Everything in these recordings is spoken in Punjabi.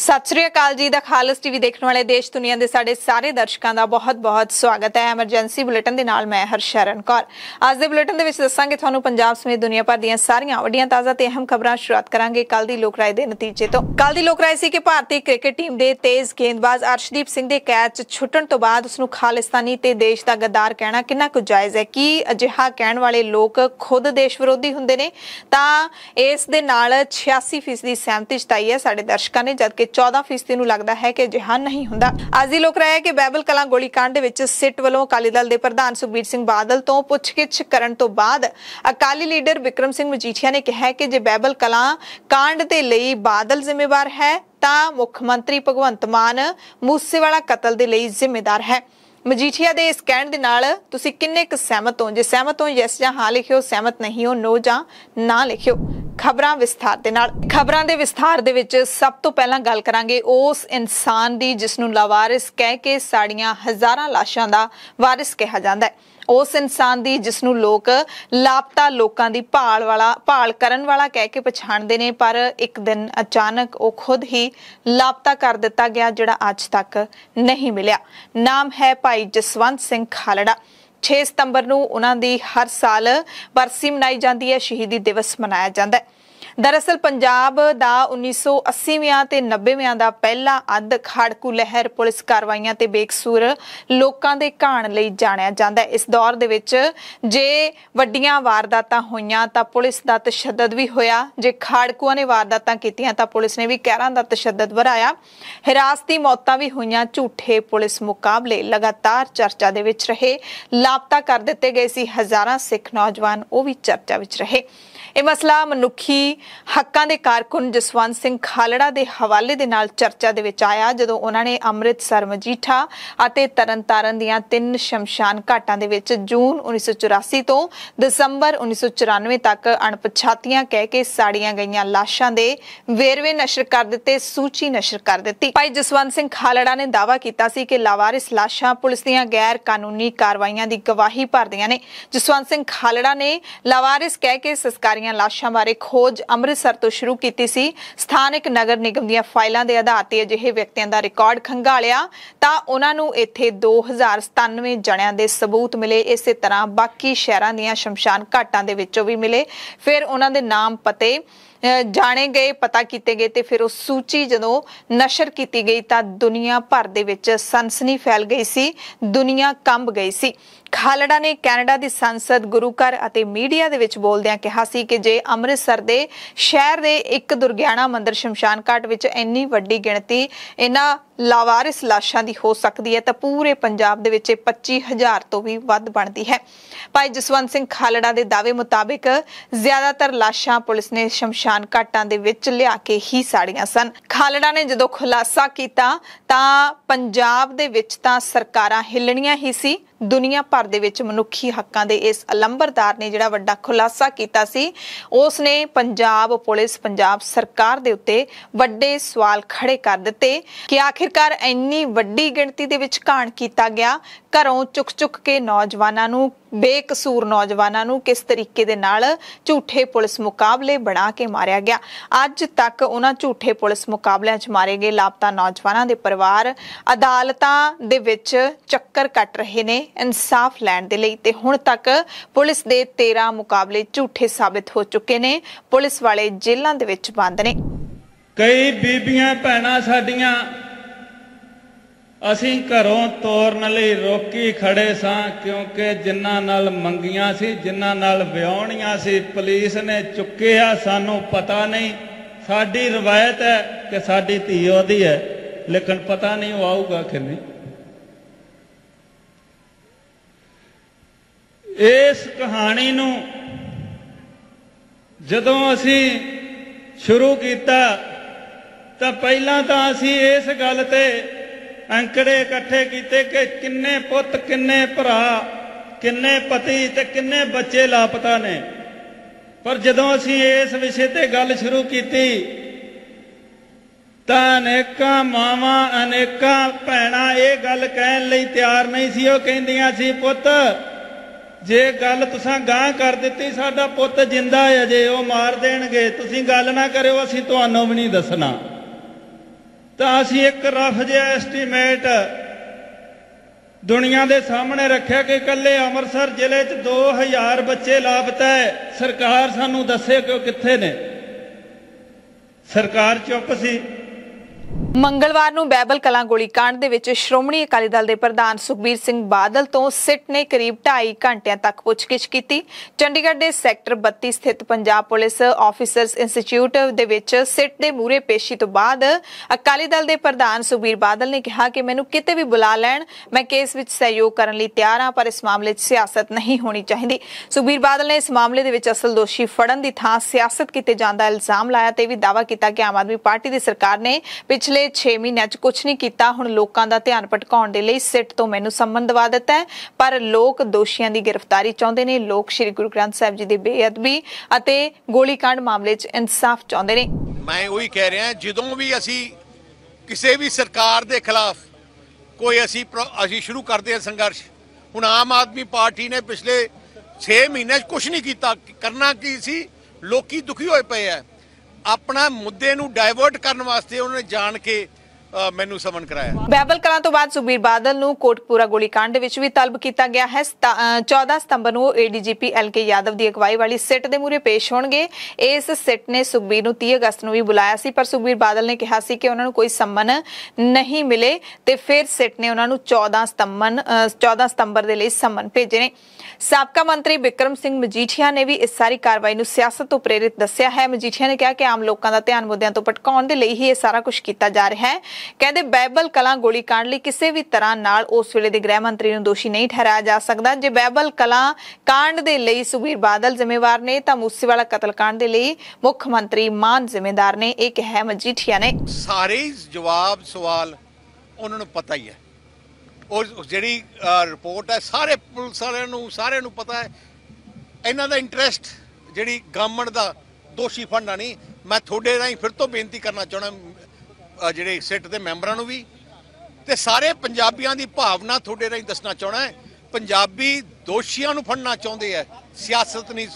ਸਤਿ ਸ੍ਰੀ ਅਕਾਲ ਜੀ ਦਾ ਖਾਲਸ ਟੀਵੀ ਦੇਖਣ ਵਾਲੇ ਦੇਸ਼ ਦੁਨੀਆ ਦੇ ਸਾਡੇ ਸਾਰੇ ਦਰਸ਼ਕਾਂ ਦਾ ਬਹੁਤ-ਬਹੁਤ ਸਵਾਗਤ ਹੈ ਐਮਰਜੈਂਸੀ ਬੁਲੇਟਿਨ ਦੇ ਨਾਲ ਮੈਂ ਹਰਸ਼ਰਨ ਕੌਰ ਅੱਜ ਦੇ ਬੁਲੇਟਿਨ ਦੇ ਵਿੱਚ ਦੱਸਾਂਗੇ ਤੁਹਾਨੂੰ ਪੰਜਾਬ ਸਮੇਤ ਦੁਨੀਆ ਭਰ ਦੀਆਂ ਸਾਰੀਆਂ ਵੱਡੀਆਂ ਤਾਜ਼ਾ ਤੇ ਅਹਿਮ ਖਬਰਾਂ ਸ਼ੁਰੂਆਤ ਕਰਾਂਗੇ ਕੱਲ ਦੀ ਲੋਕ ਰਾਏ ਦੇ ਨਤੀਜੇ ਤੋਂ ਕੱਲ ਦੀ ਲੋਕ ਰਾਏ ਸੀ ਕਿ ਭਾਰਤੀ ਕ੍ਰਿਕਟ ਟੀਮ ਦੇ ਤੇਜ਼ ਗੇਂਦਬਾਜ਼ ਅਰਸ਼ਦੀਪ ਸਿੰਘ ਦੇ ਕੈਚ ਛੁੱਟਣ ਤੋਂ ਬਾਅਦ ਉਸ ਨੂੰ ਖਾਲਿਸਤਾਨੀ ਤੇ ਦੇਸ਼ ਦਾ ਗੱਦਾਰ ਕਹਿਣਾ ਕਿੰਨਾ ਕੁ ਜਾਇਜ਼ ਹੈ ਕਿ ਅਜਿਹਾ ਕਹਿਣ ਵਾਲੇ ਲੋਕ ਖੁਦ ਦੇਸ਼ ਵਿਰੋਧੀ ਹੁੰਦੇ ਨੇ ਤਾਂ ਇਸ ਦੇ ਨਾਲ 86% ਦੀ ਸਹਿਮਤੀ ਜਤਾਈ ਹੈ ਸਾਡੇ ਦਰਸ਼ਕਾਂ ਨੇ ਜਦਕਿ ਤੇ 14% ਨੂੰ ਲੱਗਦਾ ਹੈ ਕਿ ਜਹਾਨ ਨਹੀਂ ਹੁੰਦਾ ਅੱਜ ਹੀ ਲੋਕ ਰਾਇਆ ਕਿ ਬੈਬਲ ਕਲਾਂ ਗੋਲੀकांड ਦੇ ਵਿੱਚ ਸਿੱਟ ਵੱਲੋਂ ਅਕਾਲੀ ਦਲ ਦੇ ਪ੍ਰਧਾਨ ਸੁਖਬੀਰ ਸਿੰਘ ਬਾਦਲ ਤੋਂ ਪੁੱਛਗਿੱਛ ਕਰਨ ਤੋਂ ਬਾਅਦ ਅਕਾਲੀ ਲੀਡਰ ਵਿਕਰਮ ਸਿੰਘ ਮਜੀਠੀਆ ਨੇ ਕਿਹਾ ਕਿ ਜੇ ਬੈਬਲ ਕਲਾਂ ਕਾਂਡ ਦੇ ਲਈ ਬਾਦਲ ਜ਼ਿੰਮੇਵਾਰ ਹੈ ਤਾਂ ਮੁੱਖ ਮੰਤਰੀ ਭਗਵੰਤ ਮਾਨ ਮੂਸੇਵਾਲਾ ਕਤਲ ਦੇ ਲਈ ਜ਼ਿੰਮੇਵਾਰ ਹੈ ਮਜੀਠੀਆ ਦੇ ਇਸ ਕਹਿਣ ਦੇ ਨਾਲ ਤੁਸੀਂ ਕਿੰਨੇ ਕੁ ਸਹਿਮਤ ਹੋ ਜੇ ਸਹਿਮਤ ਹੋ ਯੈਸ ਜਾਂ ਹਾਂ ਲਿਖਿਓ ਸਹਿਮਤ ਨਹੀਂ ਹੋ ਨੋ ਜਾਂ ਨਾ ਲਿਖਿਓ ਖਬਰਾਂ ਵਿਸਥਾਰ ਦੇ ਨਾਲ ਖਬਰਾਂ ਦੇ ਵਿਸਥਾਰ ਦੇ ਵਿੱਚ ਸਭ ਤੋਂ ਪਹਿਲਾਂ ਗੱਲ ਕਰਾਂਗੇ ਉਸ ਇਨਸਾਨ ਦੀ ਜਿਸ ਨੂੰ ਲਾਵਾਰਿਸ ਕਹਿ ਕੇ ਸਾੜੀਆਂ ਹਜ਼ਾਰਾਂ ਲਾਸ਼ਾਂ ਦਾ ਵਾਰਿਸ ਕਿਹਾ ਜਾਂਦਾ ਹੈ ਉਸ ਇਨਸਾਨ ਦੀ ਜਿਸ ਨੂੰ ਲੋਕ ਲਾਪਤਾ ਲੋਕਾਂ ਦੀ ਭਾਲ ਵਾਲਾ ਭਾਲ ਕਰਨ ਵਾਲਾ ਕਹਿ ਕੇ ਪਛਾਣਦੇ ਨੇ ਪਰ ਇੱਕ ਦਿਨ ਅਚਾਨਕ ਉਹ ਖੁਦ ਹੀ ਲਾਪਤਾ ਕਰ ਦਿੱਤਾ ਗਿਆ ਜਿਹੜਾ ਅੱਜ ਤੱਕ ਨਹੀਂ ਮਿਲਿਆ ਨਾਮ ਹੈ ਭਾਈ ਜਸਵੰਤ ਸਿੰਘ ਖਾਲੜਾ 6 ਸਤੰਬਰ ਨੂੰ ਉਹਨਾਂ ਦੀ ਹਰ ਸਾਲ ਬਰਸੀ ਮਨਾਈ ਜਾਂਦੀ ਹੈ ਸ਼ਹੀਦੀ ਦਿਵਸ ਮਨਾਇਆ ਜਾਂਦਾ ਹੈ ਦਰਅਸਲ ਪੰਜਾਬ ਦਾ 1980ਵਿਆਂ ਤੇ 90ਵਿਆਂ ਦਾ ਪਹਿਲਾ ਅੱਧ ਖੜਕੂ ਲਹਿਰ ਪੁਲਿਸ ਕਾਰਵਾਈਆਂ ਤੇ ਬੇਕਸੂਰ ਲੋਕਾਂ ਦੇ ਘਾਣ ਲਈ ਜਾਣਿਆ ਜਾਂਦਾ ਹੈ ਇਸ ਦੌਰ ਦੇ ਵਿੱਚ ਜੇ ਵੱਡੀਆਂ ਵਾਰਦਾਤਾਂ ਹੋਈਆਂ ਤਾਂ ਪੁਲਿਸ ਦਾ ਤਸ਼ੱਦਦ ਵੀ ਹੋਇਆ ਜੇ ਖੜਕੂਆਂ ਨੇ ਵਾਰਦਾਤਾਂ ਕੀਤੀਆਂ ਤਾਂ ਪੁਲਿਸ ਨੇ ਵੀ ਕਹਿਰਾਂ ਦਾ ਤਸ਼ੱਦਦ ਵਰਾਇਆ ਹਿਰਾਸਤੀ ਮੌਤਾਂ ਵੀ ਹੋਈਆਂ ਝੂਠੇ ਪੁਲਿਸ ਮੁਕਾਬਲੇ ਲਗਾਤਾਰ ਚਰਚਾ ਦੇ ਵਿੱਚ ਰਹੇ ਲਾਪਤਾ ਕਰ ਦਿੱਤੇ ਗਏ ਸੀ ਹਜ਼ਾਰਾਂ ਸਿੱਖ ਨੌਜਵਾਨ ਉਹ ਵੀ ਚਰਚਾ ਵਿੱਚ ਰਹੇ ਇਹ ਮਸਲਾ ਮਨੁੱਖੀ ਹੱਕਾਂ ਦੇ ਕਾਰਕੁਨ ਜਸਵੰਤ ਸਿੰਘ ਖਾਲੜਾ ਦੇ ਹਵਾਲੇ ਦੇ ਨਾਲ ਚਰਚਾ ਦੇ ਵਿੱਚ ਆਇਆ ਜਦੋਂ ਉਹਨਾਂ ਨੇ ਅੰਮ੍ਰਿਤਸਰ ਮਜੀਠਾ ਅਤੇ ਤਰਨਤਾਰਨ ਦੀਆਂ ਤਿੰਨ ਸ਼ਮਸ਼ਾਨ ਘਾਟਾਂ ਦੇ ਵਿੱਚ ਜੂਨ 1984 ਤੋਂ ਦਸੰਬਰ 1994 ਤੱਕ ਅਣਪਛਾਤੀਆਂ ਕਹਿ ਕੇ ਸਾੜੀਆਂ ਗਈਆਂ ਲਾਸ਼ਾਂ ਦੇ ਵੇਰਵੇ ਨਸ਼ਰ ਕਰ ਦਿੱਤੇ ਸੂਚੀ ਨਸ਼ਰ ਕਰ ਦਿੱਤੀ ਭਾਈ ਜਸਵੰਤ ਸਿੰਘ ਖਾਲੜਾ ਨੇ ਦਾਵਾ ਕੀਤਾ ਸੀ ਕਿ ਲਾਵਾਰਿਸ ਲਾਸ਼ਾਂ ਪੁਲਿਸ ਦੀਆਂ ਗੈਰ ਕਾਨੂੰਨੀ ਕਾਰਵਾਈਆਂ ਦੀ ਗਵਾਹੀ ਭਰਦੀਆਂ ਨੇ ਜਸਵੰਤ ਸਿੰਘ ਖਾਲੜਾ ਨੇ ਲਾਵਾਰਿਸ ਕਹਿ ਕੇ ਸਸਕਾਰੀ ਦੀਆਂ ਲਾਸ਼ਾਂ ਬਾਰੇ ਖੋਜ ਅੰਮ੍ਰਿਤਸਰ ਤੋਂ ਸ਼ੁਰੂ ਕੀਤੀ ਸੀ ਸਥਾਨਕ ਨਗਰ ਨਿਗਮ ਦੀਆਂ ਫਾਈਲਾਂ ਦੇ ਆਧਾਰ ਤੇ ਅਜਿਹੇ ਵਿਅਕਤੀਆਂ ਦਾ ਰਿਕਾਰਡ ਖੰਗਾਲਿਆ ਤਾਂ ਉਹਨਾਂ ਨੂੰ ਇੱਥੇ 2097 ਜਣਿਆਂ ਦੇ ਸਬੂਤ ਮਿਲੇ ਇਸੇ ਤਰ੍ਹਾਂ ਬਾਕੀ ਸ਼ਹਿਰਾਂ ਦੀਆਂ ਸ਼ਮਸ਼ਾਨ ਘਾਟਾਂ ਦੇ ਵਿੱਚੋਂ ਵੀ ਮਿਲੇ ਫਿਰ ਉਹਨਾਂ ਦੇ ਨਾਮ ਪਤੇ ਜਾਣੇ ਗਏ ਪਤਾ ਕੀਤੇ ਗਏ ਤੇ ਫਿਰ ਉਹ ਸੂਚੀ ਜਦੋਂ ਨਸ਼ਰ ਕੀਤੀ ਗਈ ਤਾਂ ਦੁਨੀਆ ਭਰ ਦੇ ਵਿੱਚ ਸਨਸਨੀ ਫੈਲ ਗਈ ਸੀ ਦੁਨੀਆ ਕੰਬ ਗਈ ਸੀ ਖਾਲੜਾ ਨੇ ਕੈਨੇਡਾ ਦੀ ਸੰਸਦ ਗੁਰੂ ਘਰ ਅਤੇ ਮੀਡੀਆ ਦੇ ਵਿੱਚ ਬੋਲਦਿਆਂ ਕਿਹਾ ਸੀ ਕਿ ਜੇ ਅੰਮ੍ਰਿਤਸਰ ਦੇ ਸ਼ਹਿਰ ਦੇ ਇੱਕ ਦੁਰਗਿਆਣਾ ਮੰਦਿਰ ਸ਼ਮਸ਼ਾਨ ਘਾਟ ਵਿੱਚ ਇੰਨੀ ਵੱਡੀ ਗਿਣਤੀ ਇਹਨਾਂ ਲਾਵਾਰਿਸ ਲਾਸ਼ਾਂ ਦੀ ਹੋ ਸਕਦੀ ਹੈ ਤਾਂ ਪੂਰੇ ਪੰਜਾਬ ਦੇ ਵਿੱਚ 25000 ਤੋਂ ਵੀ ਵੱਧ ਬਣਦੀ ਹੈ ਭਾਈ ਜਸਵੰਤ ਸਿੰਘ ਖਾਲੜਾ ਦੇ ਦਾਅਵੇ ਮੁਤਾਬਕ ਜ਼ਿਆਦਾਤਰ ਲਾਸ਼ਾਂ ਪੁਲਿਸ ਨੇ ਸ਼ਮਸ਼ਾਨ ਘਾਟਾਂ ਦੇ ਵਿੱਚ ਲਿਆ ਕੇ ਹੀ ਸਾੜੀਆਂ ਸਨ ਖਾਲੜਾ ਨੇ ਜਦੋਂ ਖੁਲਾਸਾ ਕੀਤਾ ਤਾਂ ਪੰਜਾਬ ਦੇ ਵਿੱਚ ਤਾਂ ਸਰਕਾਰਾਂ ਹਿੱਲਣੀਆਂ ਹੀ ਸੀ ਦੁਨੀਆ ਭਰ ਦੇ ਵਿੱਚ ਮਨੁੱਖੀ ਹੱਕਾਂ ਦੇ ਇਸ ਅਲੰਬਰਦਾਰ ਨੇ ਜਿਹੜਾ ਵੱਡਾ ਖੁਲਾਸਾ ਕੀਤਾ ਸੀ ਉਸ ਨੇ ਪੰਜਾਬ ਪੁਲਿਸ ਪੰਜਾਬ ਸਰਕਾਰ ਦੇ ਉੱਤੇ ਵੱਡੇ ਸਵਾਲ ਖੜੇ ਕਰ ਦਿੱਤੇ ਕਿ ਆਖਿਰਕਾਰ ਇੰਨੀ ਵੱਡੀ ਗਿਣਤੀ ਦੇ ਵਿੱਚ ਕਾਂਡ ਕੀਤਾ ਗਿਆ ਘਰੋਂ ਚੁੱਕ ਚੁੱਕ ਕੇ ਨੌਜਵਾਨਾਂ ਨੂੰ ਬੇਕਸੂਰ ਨੌਜਵਾਨਾਂ ਨੂੰ ਕਿਸ ਤਰੀਕੇ ਦੇ ਨਾਲ ਝੂਠੇ ਪੁਲਿਸ ਮੁਕਾਬਲੇ ਬਣਾ ਕੇ ਮਾਰਿਆ ਗਿਆ ਅੱਜ ਤੱਕ ਉਹਨਾਂ ਝੂਠੇ ਪੁਲਿਸ ਮੁਕਾਬਲਿਆਂ 'ਚ ਮਾਰੇ ਗਏ ਲਾਪਤਾ ਨੌਜਵਾਨਾਂ ਦੇ ਪਰਿਵਾਰ ਅਦਾਲਤਾਂ ਦੇ ਵਿੱਚ ਚੱਕਰ ਕੱਟ ਰਹੇ ਨੇ ਇਨਸਾਫ ਲੈਣ ਦੇ ਲਈ ਤੇ ਹੁਣ ਤੱਕ ਪੁਲਿਸ ਦੇ 13 ਮੁਕਾਬਲੇ ਝੂਠੇ ਸਾਬਤ ਹੋ ਚੁੱਕੇ ਨੇ ਪੁਲਿਸ ਵਾਲੇ ਜੇਲ੍ਹਾਂ ਦੇ ਵਿੱਚ ਬੰਦ ਨੇ ਕਈ ਬੀਬੀਆਂ ਭੈਣਾਂ ਸਾਡੀਆਂ ਅਸੀਂ ਘਰੋਂ ਤੋਰਨ ਲਈ ਰੋਕੀ ਖੜੇ ਸਾਂ ਕਿਉਂਕਿ ਜਿਨ੍ਹਾਂ ਨਾਲ ਮੰਗੀਆਂ ਸੀ ਜਿਨ੍ਹਾਂ ਨਾਲ ਵਿਆਹਣੀਆਂ ਸੀ ਪੁਲਿਸ ਨੇ ਚੁੱਕਿਆ ਸਾਨੂੰ ਪਤਾ ਨਹੀਂ ਸਾਡੀ ਰਵਾਇਤ ਹੈ ਕਿ ਸਾਡੀ ਧੀ ਉਹਦੀ ਹੈ ਲੇਕਿਨ ਪਤਾ ਨਹੀਂ ਉਹ ਆਊਗਾ ਕਿ ਨਹੀਂ ਇਸ ਕਹਾਣੀ ਨੂੰ ਜਦੋਂ ਅਸੀਂ ਸ਼ੁਰੂ ਕੀਤਾ ਤਾਂ ਪਹਿਲਾਂ ਤਾਂ ਅਸੀਂ ਇਸ ਗੱਲ ਤੇ ਅੰਕੜੇ ਇਕੱਠੇ ਕੀਤੇ ਕਿ ਕਿੰਨੇ ਪੁੱਤ ਕਿੰਨੇ ਭਰਾ ਕਿੰਨੇ ਪਤੀ ਤੇ ਕਿੰਨੇ ਬੱਚੇ ਲਾਪਤਾ ਨੇ ਪਰ ਜਦੋਂ ਅਸੀਂ ਇਸ ਵਿਸ਼ੇ ਤੇ ਗੱਲ ਸ਼ੁਰੂ ਕੀਤੀ ਤਾਂ ਅਨੇਕਾਂ ਮਾਵਾਂ ਅਨੇਕਾਂ ਭੈਣਾਂ ਇਹ ਗੱਲ ਕਹਿਣ ਲਈ ਤਿਆਰ ਨਹੀਂ ਸੀ ਉਹ ਕਹਿੰਦੀਆਂ ਸੀ ਪੁੱਤ ਜੇ ਗੱਲ ਤੁਸੀਂ ਗਾਂ ਕਰ ਦਿੱਤੀ ਸਾਡਾ ਪੁੱਤ ਜਿੰਦਾ ਹੈ ਅਜੇ ਉਹ ਮਾਰ ਦੇਣਗੇ ਤੁਸੀਂ ਗੱਲ ਨਾ ਕਰਿਓ ਅਸੀਂ ਤੁਹਾਨੂੰ ਵੀ ਨਹੀਂ ਦੱਸਣਾ ਤਾਂ ਅਸੀਂ ਇੱਕ ਰਫ ਜਿਹਾ ਐਸਟੀਮੇਟ ਦੁਨੀਆ ਦੇ ਸਾਹਮਣੇ ਰੱਖਿਆ ਕਿ ਇਕੱਲੇ ਅੰਮ੍ਰਿਤਸਰ ਜ਼ਿਲ੍ਹੇ 'ਚ 2000 ਬੱਚੇ ਲਾਪਤਾ ਹੈ ਸਰਕਾਰ ਸਾਨੂੰ ਦੱਸੇ ਕਿ ਉਹ ਕਿੱਥੇ ਨੇ ਸਰਕਾਰ ਚੁੱਪ ਸੀ ਮੰਗਲਵਾਰ ਨੂੰ ਬੈਬਲ ਕਲਾਂ ਕਾਂਡ ਦੇ ਵਿੱਚ ਸ਼੍ਰੋਮਣੀ ਅਕਾਲੀ ਦਲ ਦੇ ਪ੍ਰਧਾਨ ਸੁਖਬੀਰ ਸਿੰਘ ਬਾਦਲ ਤੋਂ ਸਿੱਟ ਨੇ ਕਰੀਬ 2.5 ਘੰਟਿਆਂ ਤੱਕ ਪੁੱਛਗਿੱਛ ਕੀਤੀ ਚੰਡੀਗੜ੍ਹ ਦੇ ਸੈਕਟਰ 32 ਸਥਿਤ ਪੰਜਾਬ ਪੁਲਿਸ ਆਫੀਸਰਸ ਇੰਸਟੀਚਿਊਟ ਦੇ ਵਿੱਚ ਸਿੱਟ ਦੇ ਮੂਰੇ ਪੇਸ਼ੀ ਤੋਂ ਬਾਅਦ ਅਕਾਲੀ ਦਲ ਦੇ ਪ੍ਰਧਾਨ ਸੁਖਬੀਰ ਬਾਦਲ ਨੇ ਕਿਹਾ ਕਿ ਮੈਨੂੰ ਕਿਤੇ ਵੀ ਬੁਲਾ ਲੈਣ ਮੈਂ ਕੇਸ ਵਿੱਚ ਸਹਿਯੋਗ ਕਰਨ ਲਈ ਤਿਆਰ ਹਾਂ ਪਰ ਇਸ ਮਾਮਲੇ 'ਚ ਸਿਆਸਤ ਨਹੀਂ ਹੋਣੀ ਚਾਹੀਦੀ ਸੁਖਬੀਰ ਬਾਦਲ ਨੇ ਇਸ ਮਾਮਲੇ ਦੇ ਵਿੱਚ ਅਸਲ ਦੋਸ਼ੀ ਫੜਨ ਦੀ ਥਾਂ ਸਿਆਸਤ ਕੀਤੇ ਜਾਂਦਾ ਇਲਜ਼ਾਮ ਲਾਇਆ ਤੇ ਵੀ ਦਾਵਾ ਕੀਤਾ ਕਿ ਆਮ ਆਦਮੀ ਪਾਰਟੀ ਦੀ ਸਰਕਾਰ ਨੇ ਪਿਛਲੇ ਪਿਛਲੇ 6 ਮਹੀਨਿਆਂ 'ਚ ਕੁਝ ਨਹੀਂ ਕੀਤਾ ਹੁਣ ਲੋਕਾਂ ਦਾ ਧਿਆਨ ਭਟਕਾਉਣ ਦੇ ਲਈ ਸਿੱਟ ਤੋਂ ਮੈਨੂੰ ਸੰਮਨ ਦਵਾ ਦਿੱਤਾ ਪਰ ਲੋਕ ਦੋਸ਼ੀਆਂ ਦੀ ਗ੍ਰਿਫਤਾਰੀ ਚਾਹੁੰਦੇ ਨੇ ਲੋਕ ਸ੍ਰੀ ਗੁਰੂ ਗ੍ਰੰਥ ਸਾਹਿਬ ਜੀ ਦੀ ਬੇਅਦਬੀ ਅਤੇ ਗੋਲੀकांड ਮਾਮਲੇ 'ਚ ਇਨਸਾਫ ਚਾਹੁੰਦੇ ਨੇ ਮੈਂ ਉਹੀ ਕਹਿ ਰਿਹਾ ਜਦੋਂ ਵੀ ਅਸੀਂ ਕਿਸੇ ਵੀ ਸਰਕਾਰ ਦੇ ਖਿਲਾਫ ਕੋਈ ਅਸੀਂ ਅਸੀਂ ਸ਼ੁਰੂ ਕਰਦੇ ਹਾਂ ਸੰਘਰਸ਼ ਹੁਣ ਆਮ ਆਦਮੀ ਪਾਰਟੀ ਨੇ ਪਿਛਲੇ 6 ਮਹੀਨੇ 'ਚ ਕੁਝ ਨਹੀਂ ਕੀਤਾ ਕਰਨਾ ਕੀ ਸੀ ਲੋਕੀ ਦੁਖੀ ਹੋਏ ਪਏ ਆ ਆਪਣਾ ਮੁੱਦੇ ਨੂੰ ਡਾਇਵਰਟ ਕਰਨ ਵਾਸਤੇ ਉਹਨਾਂ ਨੇ ਜਾਣ ਕੇ ਮੈਨੂੰ ਸਮਨ ਕਰਾਇਆ ਬੈਬਲ ਕਲਾਂ ਤੋਂ ਬਾਅਦ ਸੁਬੀਰ ਬਾਦਲ ਨੂੰ ਕੋਟਪੂਰਾ ਗੋਲੀकांड ਵਿੱਚ ਵੀ ਤਲਬ ਕੀਤਾ ਗਿਆ ਹੈ 14 ਸਤੰਬਰ ਨੂੰ ਏਡੀਜੀਪੀ ਐਲਕੇ ਯਾਦਵ ਦੀ ਅਗਵਾਈ ਵਾਲੀ ਸਿੱਟ ਦੇ ਮੂਰੇ ਪੇਸ਼ ਹੋਣਗੇ ਇਸ ਸਿੱਟ ਨੇ ਸੁਬੀਰ ਨੂੰ 30 ਅਗਸਤ ਨੂੰ ਵੀ ਬੁਲਾਇਆ ਸੀ ਪਰ ਸੁਬੀਰ ਬਾਦਲ ਨੇ ਕਿਹਾ ਸੀ ਕਿ ਉਹਨਾਂ ਨੂੰ ਕੋਈ ਸੰਮਨ ਨਹੀਂ ਮਿਲੇ ਤੇ ਫਿਰ ਸਿੱਟ ਨੇ ਉਹਨਾਂ ਨੂੰ 14 ਸਤੰਬਰ 14 ਸਤੰਬਰ ਦੇ ਲਈ ਸੰਮਨ ਭੇਜੇ ਨੇ ਸਾਬਕਾ ਮੰਤਰੀ ਵਿਕਰਮ ਸਿੰਘ ਮਜੀਠੀਆ ਨੇ ਵੀ ਇਸ ਸਾਰੀ ਕਾਰਵਾਈ ਨੂੰ ਸਿਆਸਤ ਤੋਂ ਪ੍ਰੇਰਿਤ ਦੱਸਿਆ ਹੈ ਮਜੀਠੀਆ ਨੇ ਕਿਹਾ ਕਿ ਆਮ ਲੋਕਾਂ ਦਾ ਧਿਆਨ ਮੁੱਦਿਆਂ ਤੋਂ ਭਟਕਾਉਣ ਦੇ ਲਈ ਹੀ ਇਹ ਸਾਰਾ ਕੁਝ ਕੀਤਾ ਜਾ ਰਿਹਾ ਹੈ ਕਹਿੰਦੇ ਬੈਬਲ ਕਲਾਂ ਕਾਂਡ ਲਈ ਕਿਸੇ ਵੀ ਤਰ੍ਹਾਂ ਨਾਲ ਉਸ ਵੇਲੇ ਦੇ ਗ੍ਰਹਿ ਮੰਤਰੀ ਨੂੰ ਦੋਸ਼ੀ ਨਹੀਂ ਠਹਿਰਾਇਆ ਜਾ ਸਕਦਾ ਜੇ ਬੈਬਲ ਕਲਾਂ ਕਾਂਡ ਦੇ ਲਈ ਸੁਬੀਰ ਬਾਦਲ ਜ਼ਿੰਮੇਵਾਰ ਨੇ ਤਾਂ ਮੂਸੇਵਾਲਾ ਕਾਂਡ ਦੇ ਲਈ ਮੁੱਖ ਮੰਤਰੀ ਮਾਨ ਜ਼ਿੰਮੇਦਾਰ ਨੇ ਇਹ ਕਿਹਾ ਮਜੀਠੀਆ ਨੇ ਸਾਰੇ ਜਵਾਬ ਸਵਾਲ ਉਹਨਾਂ ਨੂੰ ਪਤਾ ਹੀ ਹੈ ਔਰ ਜਿਹੜੀ ਰਿਪੋਰਟ ਹੈ ਸਾਰੇ ਪੁਲਿਸ ਵਾਲਿਆਂ ਨੂੰ ਸਾਰਿਆਂ ਨੂੰ ਪਤਾ ਹੈ ਇਹਨਾਂ ਦਾ ਇੰਟਰਸਟ ਜਿਹੜੀ ਗਵਰਨਮੈਂਟ ਦਾ ਦੋਸ਼ੀ ਫੰਡਾ ਨਹੀਂ ਮੈਂ ਤੁਹਾਡੇ ਰਾਹੀਂ ਫਿਰ ਤੋਂ ਬੇਨਤੀ ਕਰਨਾ ਚਾਹਣਾ ਜਿਹੜੇ ਸਿੱਟ ਦੇ ਮੈਂਬਰਾਂ ਨੂੰ ਵੀ ਤੇ ਸਾਰੇ ਪੰਜਾਬੀਆਂ ਦੀ ਭਾਵਨਾ ਤੁਹਾਡੇ ਰਾਹੀਂ ਦੱਸਣਾ ਚਾਹਣਾ ਹੈ ਪੰਜਾਬੀ ਦੋਸ਼ੀਆਂ ਨੂੰ ਫੜਨਾ ਚਾਹੁੰਦੇ ਆ ਸਿਆਸਤ ਨਹੀਂ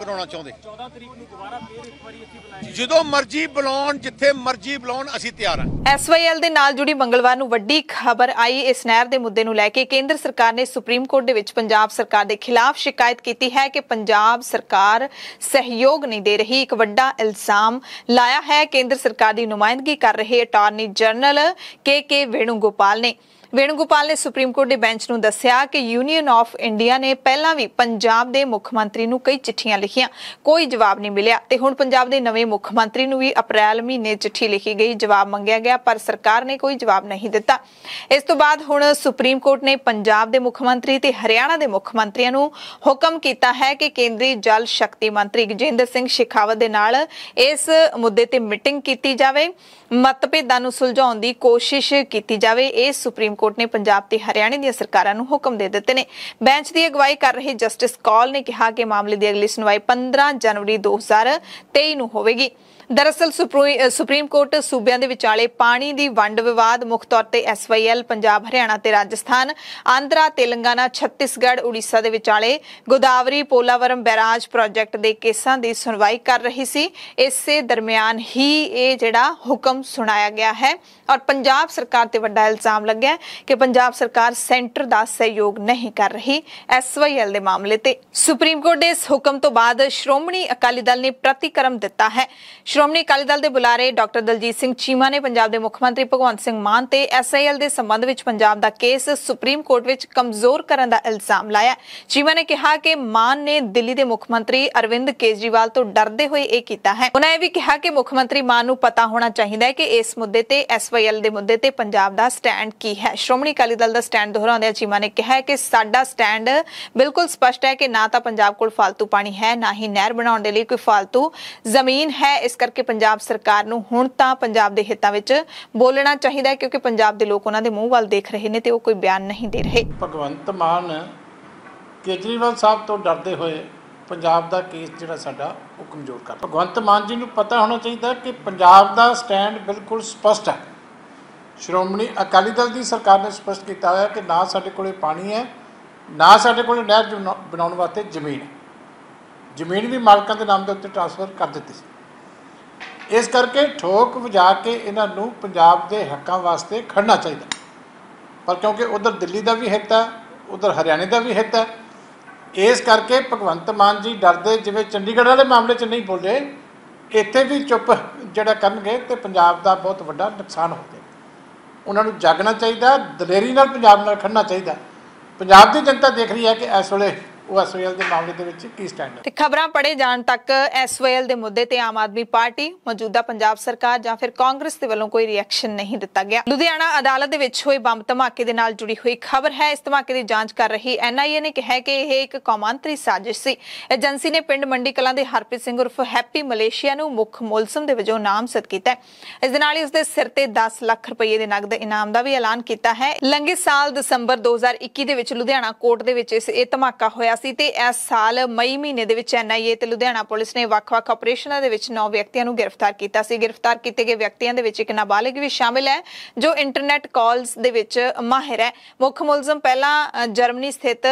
ਕਰਾਉਣਾ ਚਾਹੁੰਦੇ 14 ਤਰੀਕ ਨੂੰ ਦੁਬਾਰਾ ਫੇਰ ਇੱਕ ਵਾਰੀ ਇੱਥੇ ਬੁਲਾਏ ਜਦੋਂ ਮਰਜ਼ੀ ਬੁਲਾਉਣ ਜਿੱਥੇ ਮਰਜ਼ੀ ਬੁਲਾਉਣ ਅਸੀਂ ਤਿਆਰ ਹਾਂ ਐਸਵਾਈਐਲ ਦੇ ਨਾਲ ਜੁੜੀ ਮੰਗਲਵਾਰ ਨੂੰ ਵੱਡੀ ਖਬਰ ਆਈ ਇਸ ਨਹਿਰ ਦੇ ਮੁੱਦੇ ਨੂੰ ਲੈ ਕੇ ਕੇਂਦਰ ਸਰਕਾਰ ਨੇ ਸੁਪਰੀਮ ਕੋਰਟ ਦੇ ਵਿੱਚ ਪੰਜਾਬ ਸਰਕਾਰ ਦੇ ਖਿਲਾਫ ਸ਼ਿਕਾਇਤ ਕੀਤੀ ਹੈ ਕਿ ਪੰਜਾਬ ਸਰਕਾਰ ਸਹਿਯੋਗ ਨਹੀਂ ਦੇ ਰਹੀ ਇੱਕ ਵੱਡਾ ਇਲਜ਼ਾਮ ਲਾਇਆ ਹੈ ਕੇਂਦਰ ਸਰਕਾਰ ਦੀ ਨੁਮਾਇੰਦਗੀ ਕਰ ਰਹੇ attorney general K K Venugopal ਨੇ ਵੇਣੂਗੋਪਾਲ ਨੇ ਸੁਪਰੀਮ ਕੋਰਟ ਦੇ ਬੈਂਚ ਨੂੰ ਦੱਸਿਆ ਕਿ ਯੂਨੀਅਨ ਆਫ ਇੰਡੀਆ ਨੇ ਪਹਿਲਾਂ ਵੀ ਪੰਜਾਬ ਦੇ ਮੁੱਖ ਮੰਤਰੀ ਨੂੰ ਕਈ ਚਿੱਠੀਆਂ ਲਿਖੀਆਂ ਕੋਈ ਜਵਾਬ ਨਹੀਂ ਮਿਲਿਆ ਤੇ ਹੁਣ ਪੰਜਾਬ ਦੇ ਨਵੇਂ ਮੁੱਖ ਮੰਤਰੀ ਨੂੰ ਵੀ ਅਪ੍ਰੈਲ ਮਹੀਨੇ ਚਿੱਠੀ ਲਿਖੀ ਗਈ ਜਵਾਬ ਮੰਗਿਆ ਗਿਆ ਪਰ ਸਰਕਾਰ ਨੇ ਕੋਈ ਜਵਾਬ ਨਹੀਂ ਦਿੱਤਾ ਇਸ ਤੋਂ ਬਾਅਦ ਹੁਣ ਸੁਪਰੀਮ ਕੋਰਟ ਨੇ ਪੰਜਾਬ ਦੇ ਮੁੱਖ ਮੰਤਰੀ ਤੇ ਹਰਿਆਣਾ ਦੇ ਮੁੱਖ ਮੰਤਰੀਆਂ ਨੂੰ ਹੁਕਮ ਕੀਤਾ ਹੈ ਕਿ ਕੇਂਦਰੀ ਜਲ ਸ਼ਕਤੀ ਮੰਤਰੀ ਗਜਿੰਦਰ ਸਿੰਘ ਸ਼ਿਖਾਵਤ ਦੇ ਨਾਲ ਇਸ ਮੁੱਦੇ ਤੇ ਮੀਟਿੰਗ ਕੀਤੀ ਜਾਵੇ ਮਤਭੇਦਾਂ ਨੂੰ ਸੁਲਝਾਉਣ ਦੀ ਕੋਸ਼ਿਸ਼ ਕੀਤੀ ਜਾਵੇ ਇਹ ਸੁਪਰੀਮ ਕੋਰਟ ਨੇ ਪੰਜਾਬ ਤੇ ਹਰਿਆਣਾ ਦੀਆਂ ਸਰਕਾਰਾਂ ਨੂੰ ਹੁਕਮ ਦੇ ਦਿੱਤੇ ਨੇ ਬੈਂਚ ਦੀ ਅਗਵਾਈ ਕਰ ਰਹੇ ਜਸਟਿਸ ਕੌਲ ਨੇ ਕਿਹਾ ਕਿ ਮਾਮਲੇ ਦੀ ਅਗਲੀ ਸੁਣਵਾਈ 15 ਜਨਵਰੀ 2023 ਨੂੰ ਹੋਵੇਗੀ ਦਰਅਸਲ ਸੁਪਰੀਮ ਕੋਰਟ ਸੂਬਿਆਂ ਦੇ ਵਿਚਾਲੇ ਪਾਣੀ ਦੀ ਵੰਡ ਵਿਵਾਦ ਮੁੱਖ ਤੌਰ ਤੇ ਐਸਵਾਈਐਲ ਪੰਜਾਬ ਹਰਿਆਣਾ ਤੇ ਰਾਜਸਥਾਨ ਆਂਧਰਾ ਤੇਲੰਗਾਨਾ ਛੱਤੀਸਗੜ੍ਹ ਉੜੀਸਾ ਦੇ ਵਿਚਾਲੇ ਗੋਦਾਵਰੀ ਪੋਲਾਵਰਮ ਬੈਰਾਜ ਪ੍ਰੋਜੈਕਟ ਦੇ ਕੇਸਾਂ ਦੀ ਸੁਣਵਾਈ ਕਰ ਰਹੀ ਸੀ ਇਸੇ ਦਰਮਿਆਨ ਹੀ ਇਹ ਜਿਹੜਾ ਹੁਕਮ ਸੁਣਾਇਆ ਗਿਆ ਹੈ ਔਰ ਪੰਜਾਬ ਸਰਕਾਰ ਤੇ ਵੱਡਾ ਇਲਜ਼ਾਮ ਲੱਗਿਆ ਕਿ ਪੰਜਾਬ ਸਰਕਾਰ ਸੈਂਟਰ ਦਾ ਸਹਿਯੋਗ ਨਹੀਂ ਕਰ ਰਹੀ ਐਸਵਾਈਐਲ ਦੇ ਮਾਮਲੇ ਤੇ ਸੁਪਰੀਮ ਕੋਰਟ ਦੇ ਇਸ ਹੁਕਮ ਤੋਂ ਬਾਅਦ ਸ਼੍ਰੋਮਣੀ ਅਕਾਲੀ ਦਲ ਨੇ ਪ੍ਰਤੀਕਰਮ ਦਿੱਤਾ ਹੈ ਸ਼੍ਰੋਮਣੀ ਅਕਾਲੀ ਦਲ ਦੇ ਬੁਲਾਰੇ ਡਾਕਟਰ ਦਲਜੀਤ ਸਿੰਘ ਚੀਮਾ ਨੇ ਪੰਜਾਬ ਦੇ ਮੁੱਖ ਮੰਤਰੀ ਭਗਵੰਤ ਸਿੰਘ ਮਾਨ ਤੇ ਐਸਆਈਐਲ ਦੇ ਸੰਬੰਧ ਵਿੱਚ ਪੰਜਾਬ ਦਾ ਕੇਸ ਸੁਪਰੀਮ ਕੋਰਟ ਵਿੱਚ ਕਮਜ਼ੋਰ ਕਰਨ ਦਾ ਇਲਜ਼ਾਮ ਲਾਇਆ ਚੀਮਾ ਨੇ ਕਿਹਾ ਕਿ ਮਾਨ ਨੇ ਦਿੱਲੀ ਦੇ ਮੁੱਖ ਮੰਤਰੀ ਅਰਵਿੰਦ ਕੇਜਰੀਵਾਲ ਤੋਂ ਡਰਦੇ ਹੋਏ ਇਹ ਕੀਤਾ ਹੈ ਉਹਨਾਂ ਇਹ ਵੀ ਕਿਹਾ ਕਿ ਮੁੱਖ ਮੰਤਰੀ ਮਾਨ ਨੂੰ ਪਤਾ ਹੋਣਾ ਚਾਹੀਦਾ ਹੈ ਕਿ ਇਸ ਮੁੱਦੇ ਤੇ ਐਸਵਾਈਐਲ ਦੇ ਮੁੱਦੇ ਤੇ ਪੰਜਾਬ ਦਾ ਸਟੈਂਡ ਕੀ ਹੈ ਸ਼੍ਰੋਮਣੀ ਅਕਾਲੀ ਦਲ ਦਾ ਸਟੈਂਡ ਦੁਹਰਾਉਂਦਿਆਂ ਚੀਮਾ ਨੇ ਕਿਹਾ ਕਿ ਸਾਡਾ ਸਟੈਂਡ ਬਿਲਕੁਲ ਸਪਸ਼ਟ ਹੈ ਕਿ ਨਾ ਤਾਂ ਪੰਜਾਬ ਕੋਲ ਫालतू ਪਾਣੀ ਹੈ ਨਾ ਹੀ ਨਹਿਰ ਬਣਾਉਣ ਦੇ ਲਈ ਕੋਈ ਫालतू ਜ਼ਮੀਨ ਹੈ ਇਸ ਕਰਕੇ ਪੰਜਾਬ ਸਰਕਾਰ ਨੂੰ ਹੁਣ ਤਾਂ ਪੰਜਾਬ ਦੇ ਹਿੱਤਾਂ ਵਿੱਚ ਬੋਲਣਾ ਚਾਹੀਦਾ ਹੈ ਕਿਉਂਕਿ ਪੰਜਾਬ ਦੇ ਲੋਕ ਉਹਨਾਂ ਦੇ ਮੂੰਹ ਵੱਲ ਦੇਖ ਰਹੇ ਨੇ ਤੇ ਉਹ ਕੋਈ ਬਿਆਨ ਨਹੀਂ ਦੇ ਰਹੇ ਭਗਵੰਤ ਮਾਨ ਕੇਜਰੀਵਾਲ ਸਾਹਿਬ ਤੋਂ ਡਰਦੇ ਹੋਏ ਪੰਜਾਬ ਦਾ ਕੇਸ ਜਿਹੜਾ ਸਾਡਾ ਉਹ ਕਮਜ਼ੋਰ ਕਰ ਭਗਵੰਤ ਮਾਨ ਜੀ ਨੂੰ ਪਤਾ ਹੋਣਾ ਚਾਹੀਦਾ ਕਿ ਪੰਜਾਬ ਦਾ ਸਟੈਂਡ ਬਿਲਕੁਲ ਸਪਸ਼ਟ ਹੈ ਸ਼੍ਰੋਮਣੀ ਅਕਾਲੀ ਦਲ ਦੀ ਸਰਕਾਰ ਨੇ ਸਪਸ਼ਟ ਕੀਤਾ ਹੋਇਆ ਕਿ ਨਾ ਸਾਡੇ ਕੋਲੇ ਪਾਣੀ ਹੈ ਨਾ ਸਾਡੇ ਕੋਲੇ ਨਹਿਰ ਬਣਾਉਣ ਵਾਸਤੇ ਜ਼ਮੀਨ ਜ਼ਮੀਨ ਵੀ ਮਾਲਕਾਂ ਦੇ ਨਾਮ ਦੇ ਉੱਤੇ ਟ੍ਰਾਂਸਫਰ ਕਰ ਦਿੱਤੀ ਸੀ ਇਸ ਕਰਕੇ ਠੋਕ ਵਜਾ ਕੇ ਇਹਨਾਂ ਨੂੰ ਪੰਜਾਬ ਦੇ ਹੱਕਾਂ ਵਾਸਤੇ ਖੜਨਾ ਚਾਹੀਦਾ ਪਰ ਕਿਉਂਕਿ ਉਧਰ ਦਿੱਲੀ ਦਾ ਵੀ ਹਿੱਤ ਹੈ ਉਧਰ ਹਰਿਆਣੇ ਦਾ ਵੀ ਹਿੱਤ ਹੈ ਇਸ ਕਰਕੇ ਭਗਵੰਤ ਮਾਨ ਜੀ ਡਰਦੇ ਜਿਵੇਂ ਚੰਡੀਗੜ੍ਹ ਵਾਲੇ ਮਾਮਲੇ 'ਚ ਨਹੀਂ ਬੋਲੇ ਇੱਥੇ ਵੀ ਚੁੱਪ ਜਿਹੜਾ ਕਰਨਗੇ ਤੇ ਪੰਜਾਬ ਦਾ ਬਹੁਤ ਵੱਡਾ ਨੁਕਸਾਨ ਹੋ ਜਾਏਗਾ ਉਹਨਾਂ ਨੂੰ ਜਾਗਣਾ ਚਾਹੀਦਾ ਦਲੇਰੀ ਨਾਲ ਪੰਜਾਬ ਨਾਲ ਖੜਨਾ ਚਾਹੀਦਾ ਪੰਜਾਬ ਦੀ ਜਨਤਾ ਦੇਖ ਰਹੀ ਹੈ ਕਿ ਇਸ ਵੇਲੇ ਉਹ ਐਸਓਐਲ ਦੇ ਮਾਮਲੇ ਦੇ ਵਿੱਚ ਕੀ ਸਟੈਂਡ ਹੈ ਤੇ ਖਬਰਾਂ ਪੜੇ ਜਾਣ ਤੱਕ ਐਸਓਐਲ ਦੇ ਮੁੱਦੇ ਤੇ ਆਮ ਆਦਮੀ ਪਾਰਟੀ ਮੌਜੂਦਾ ਪੰਜਾਬ ਸਰਕਾਰ ਜਾਂ ਫਿਰ ਕਾਂਗਰਸ ਦੇ ਵੱਲੋਂ ਕੋਈ ਰਿਐਕਸ਼ਨ ਨਹੀਂ ਦਿੱਤਾ ਗਿਆ ਲੁਧਿਆਣਾ ਅਦਾਲਤ ਦੇ ਵਿੱਚ ਹੋਏ ਬੰਬ ਧਮਾਕੇ ਦੇ ਨਾਲ ਜੁੜੀ ਹੋਈ ਖਬਰ ਹੈ ਇਸ ਧਮਾਕੇ ਦੀ ਜਾਂਚ ਕਰ ਰਹੀ ਐਨਆਈਏ ਨੇ ਕਿਹਾ ਕਿ ਇਹ ਇੱਕ ਕੌਮਾਂਤਰੀ ਸਾਜ਼ਿਸ਼ ਸੀ ਏਜੰਸੀ ਨੇ ਪਿੰਡ ਮੰਡੀ ਕਲਾਂ ਦੇ ਹਰਪ੍ਰੀਤ ਸਿੰਘ ਉਰਫ ਹੈਪੀ ਮਲੇਸ਼ੀਆ ਨੂੰ ਮੁੱਖ ਮੁਲਜ਼ਮ ਦੇ ਵਜੋਂ ਨਾਮਜ਼ਦ ਕੀਤਾ ਹੈ ਇਸ ਦੇ ਨਾਲ ਹੀ ਉਸ ਦੇ ਸਿਰ ਤੇ 10 ਲੱਖ ਰੁਪਏ ਦੇ ਨਗਦ ਇਨਾਮ ਦਾ ਵੀ ਐਲਾਨ ਕੀਤਾ ਹੈ ਲੰਘੇ ਸਾਲ ਦਸੰਬਰ 2021 ਦੇ ਵਿੱਚ ਲੁਧਿਆਣਾ ਕੋਰਟ ਦੇ ਵਿੱਚ ਇਸ ਇਹ ਧਮਾਕਾ ਹੋਇਆ ਸੀ ਤੇ ਇਸ ਸਾਲ ਮਈ ਮਹੀਨੇ ਦੇ ਵਿੱਚ ਐਨਆਈਏ ਤੇ ਲੁਧਿਆਣਾ ਪੁਲਿਸ ਨੇ ਵੱਖ-ਵੱਖ ਆਪਰੇਸ਼ਨਾਂ ਦੇ ਵਿੱਚ 9 ਵਿਅਕਤੀਆਂ ਨੂੰ ਗ੍ਰਿਫਤਾਰ ਕੀਤਾ ਸੀ ਗ੍ਰਿਫਤਾਰ ਕੀਤੇ ਗਏ ਵਿਅਕਤੀਆਂ ਦੇ ਵਿੱਚ ਇੱਕ ਨਾਬਾਲਗ ਵੀ ਸ਼ਾਮਿਲ ਹੈ ਜੋ ਇੰਟਰਨੈਟ ਕਾਲਸ ਦੇ ਵਿੱਚ ਮਾਹਿਰ ਹੈ ਮੁੱਖ ਮੁਲਜ਼ਮ ਪਹਿਲਾਂ ਜਰਮਨੀ ਸਥਿਤ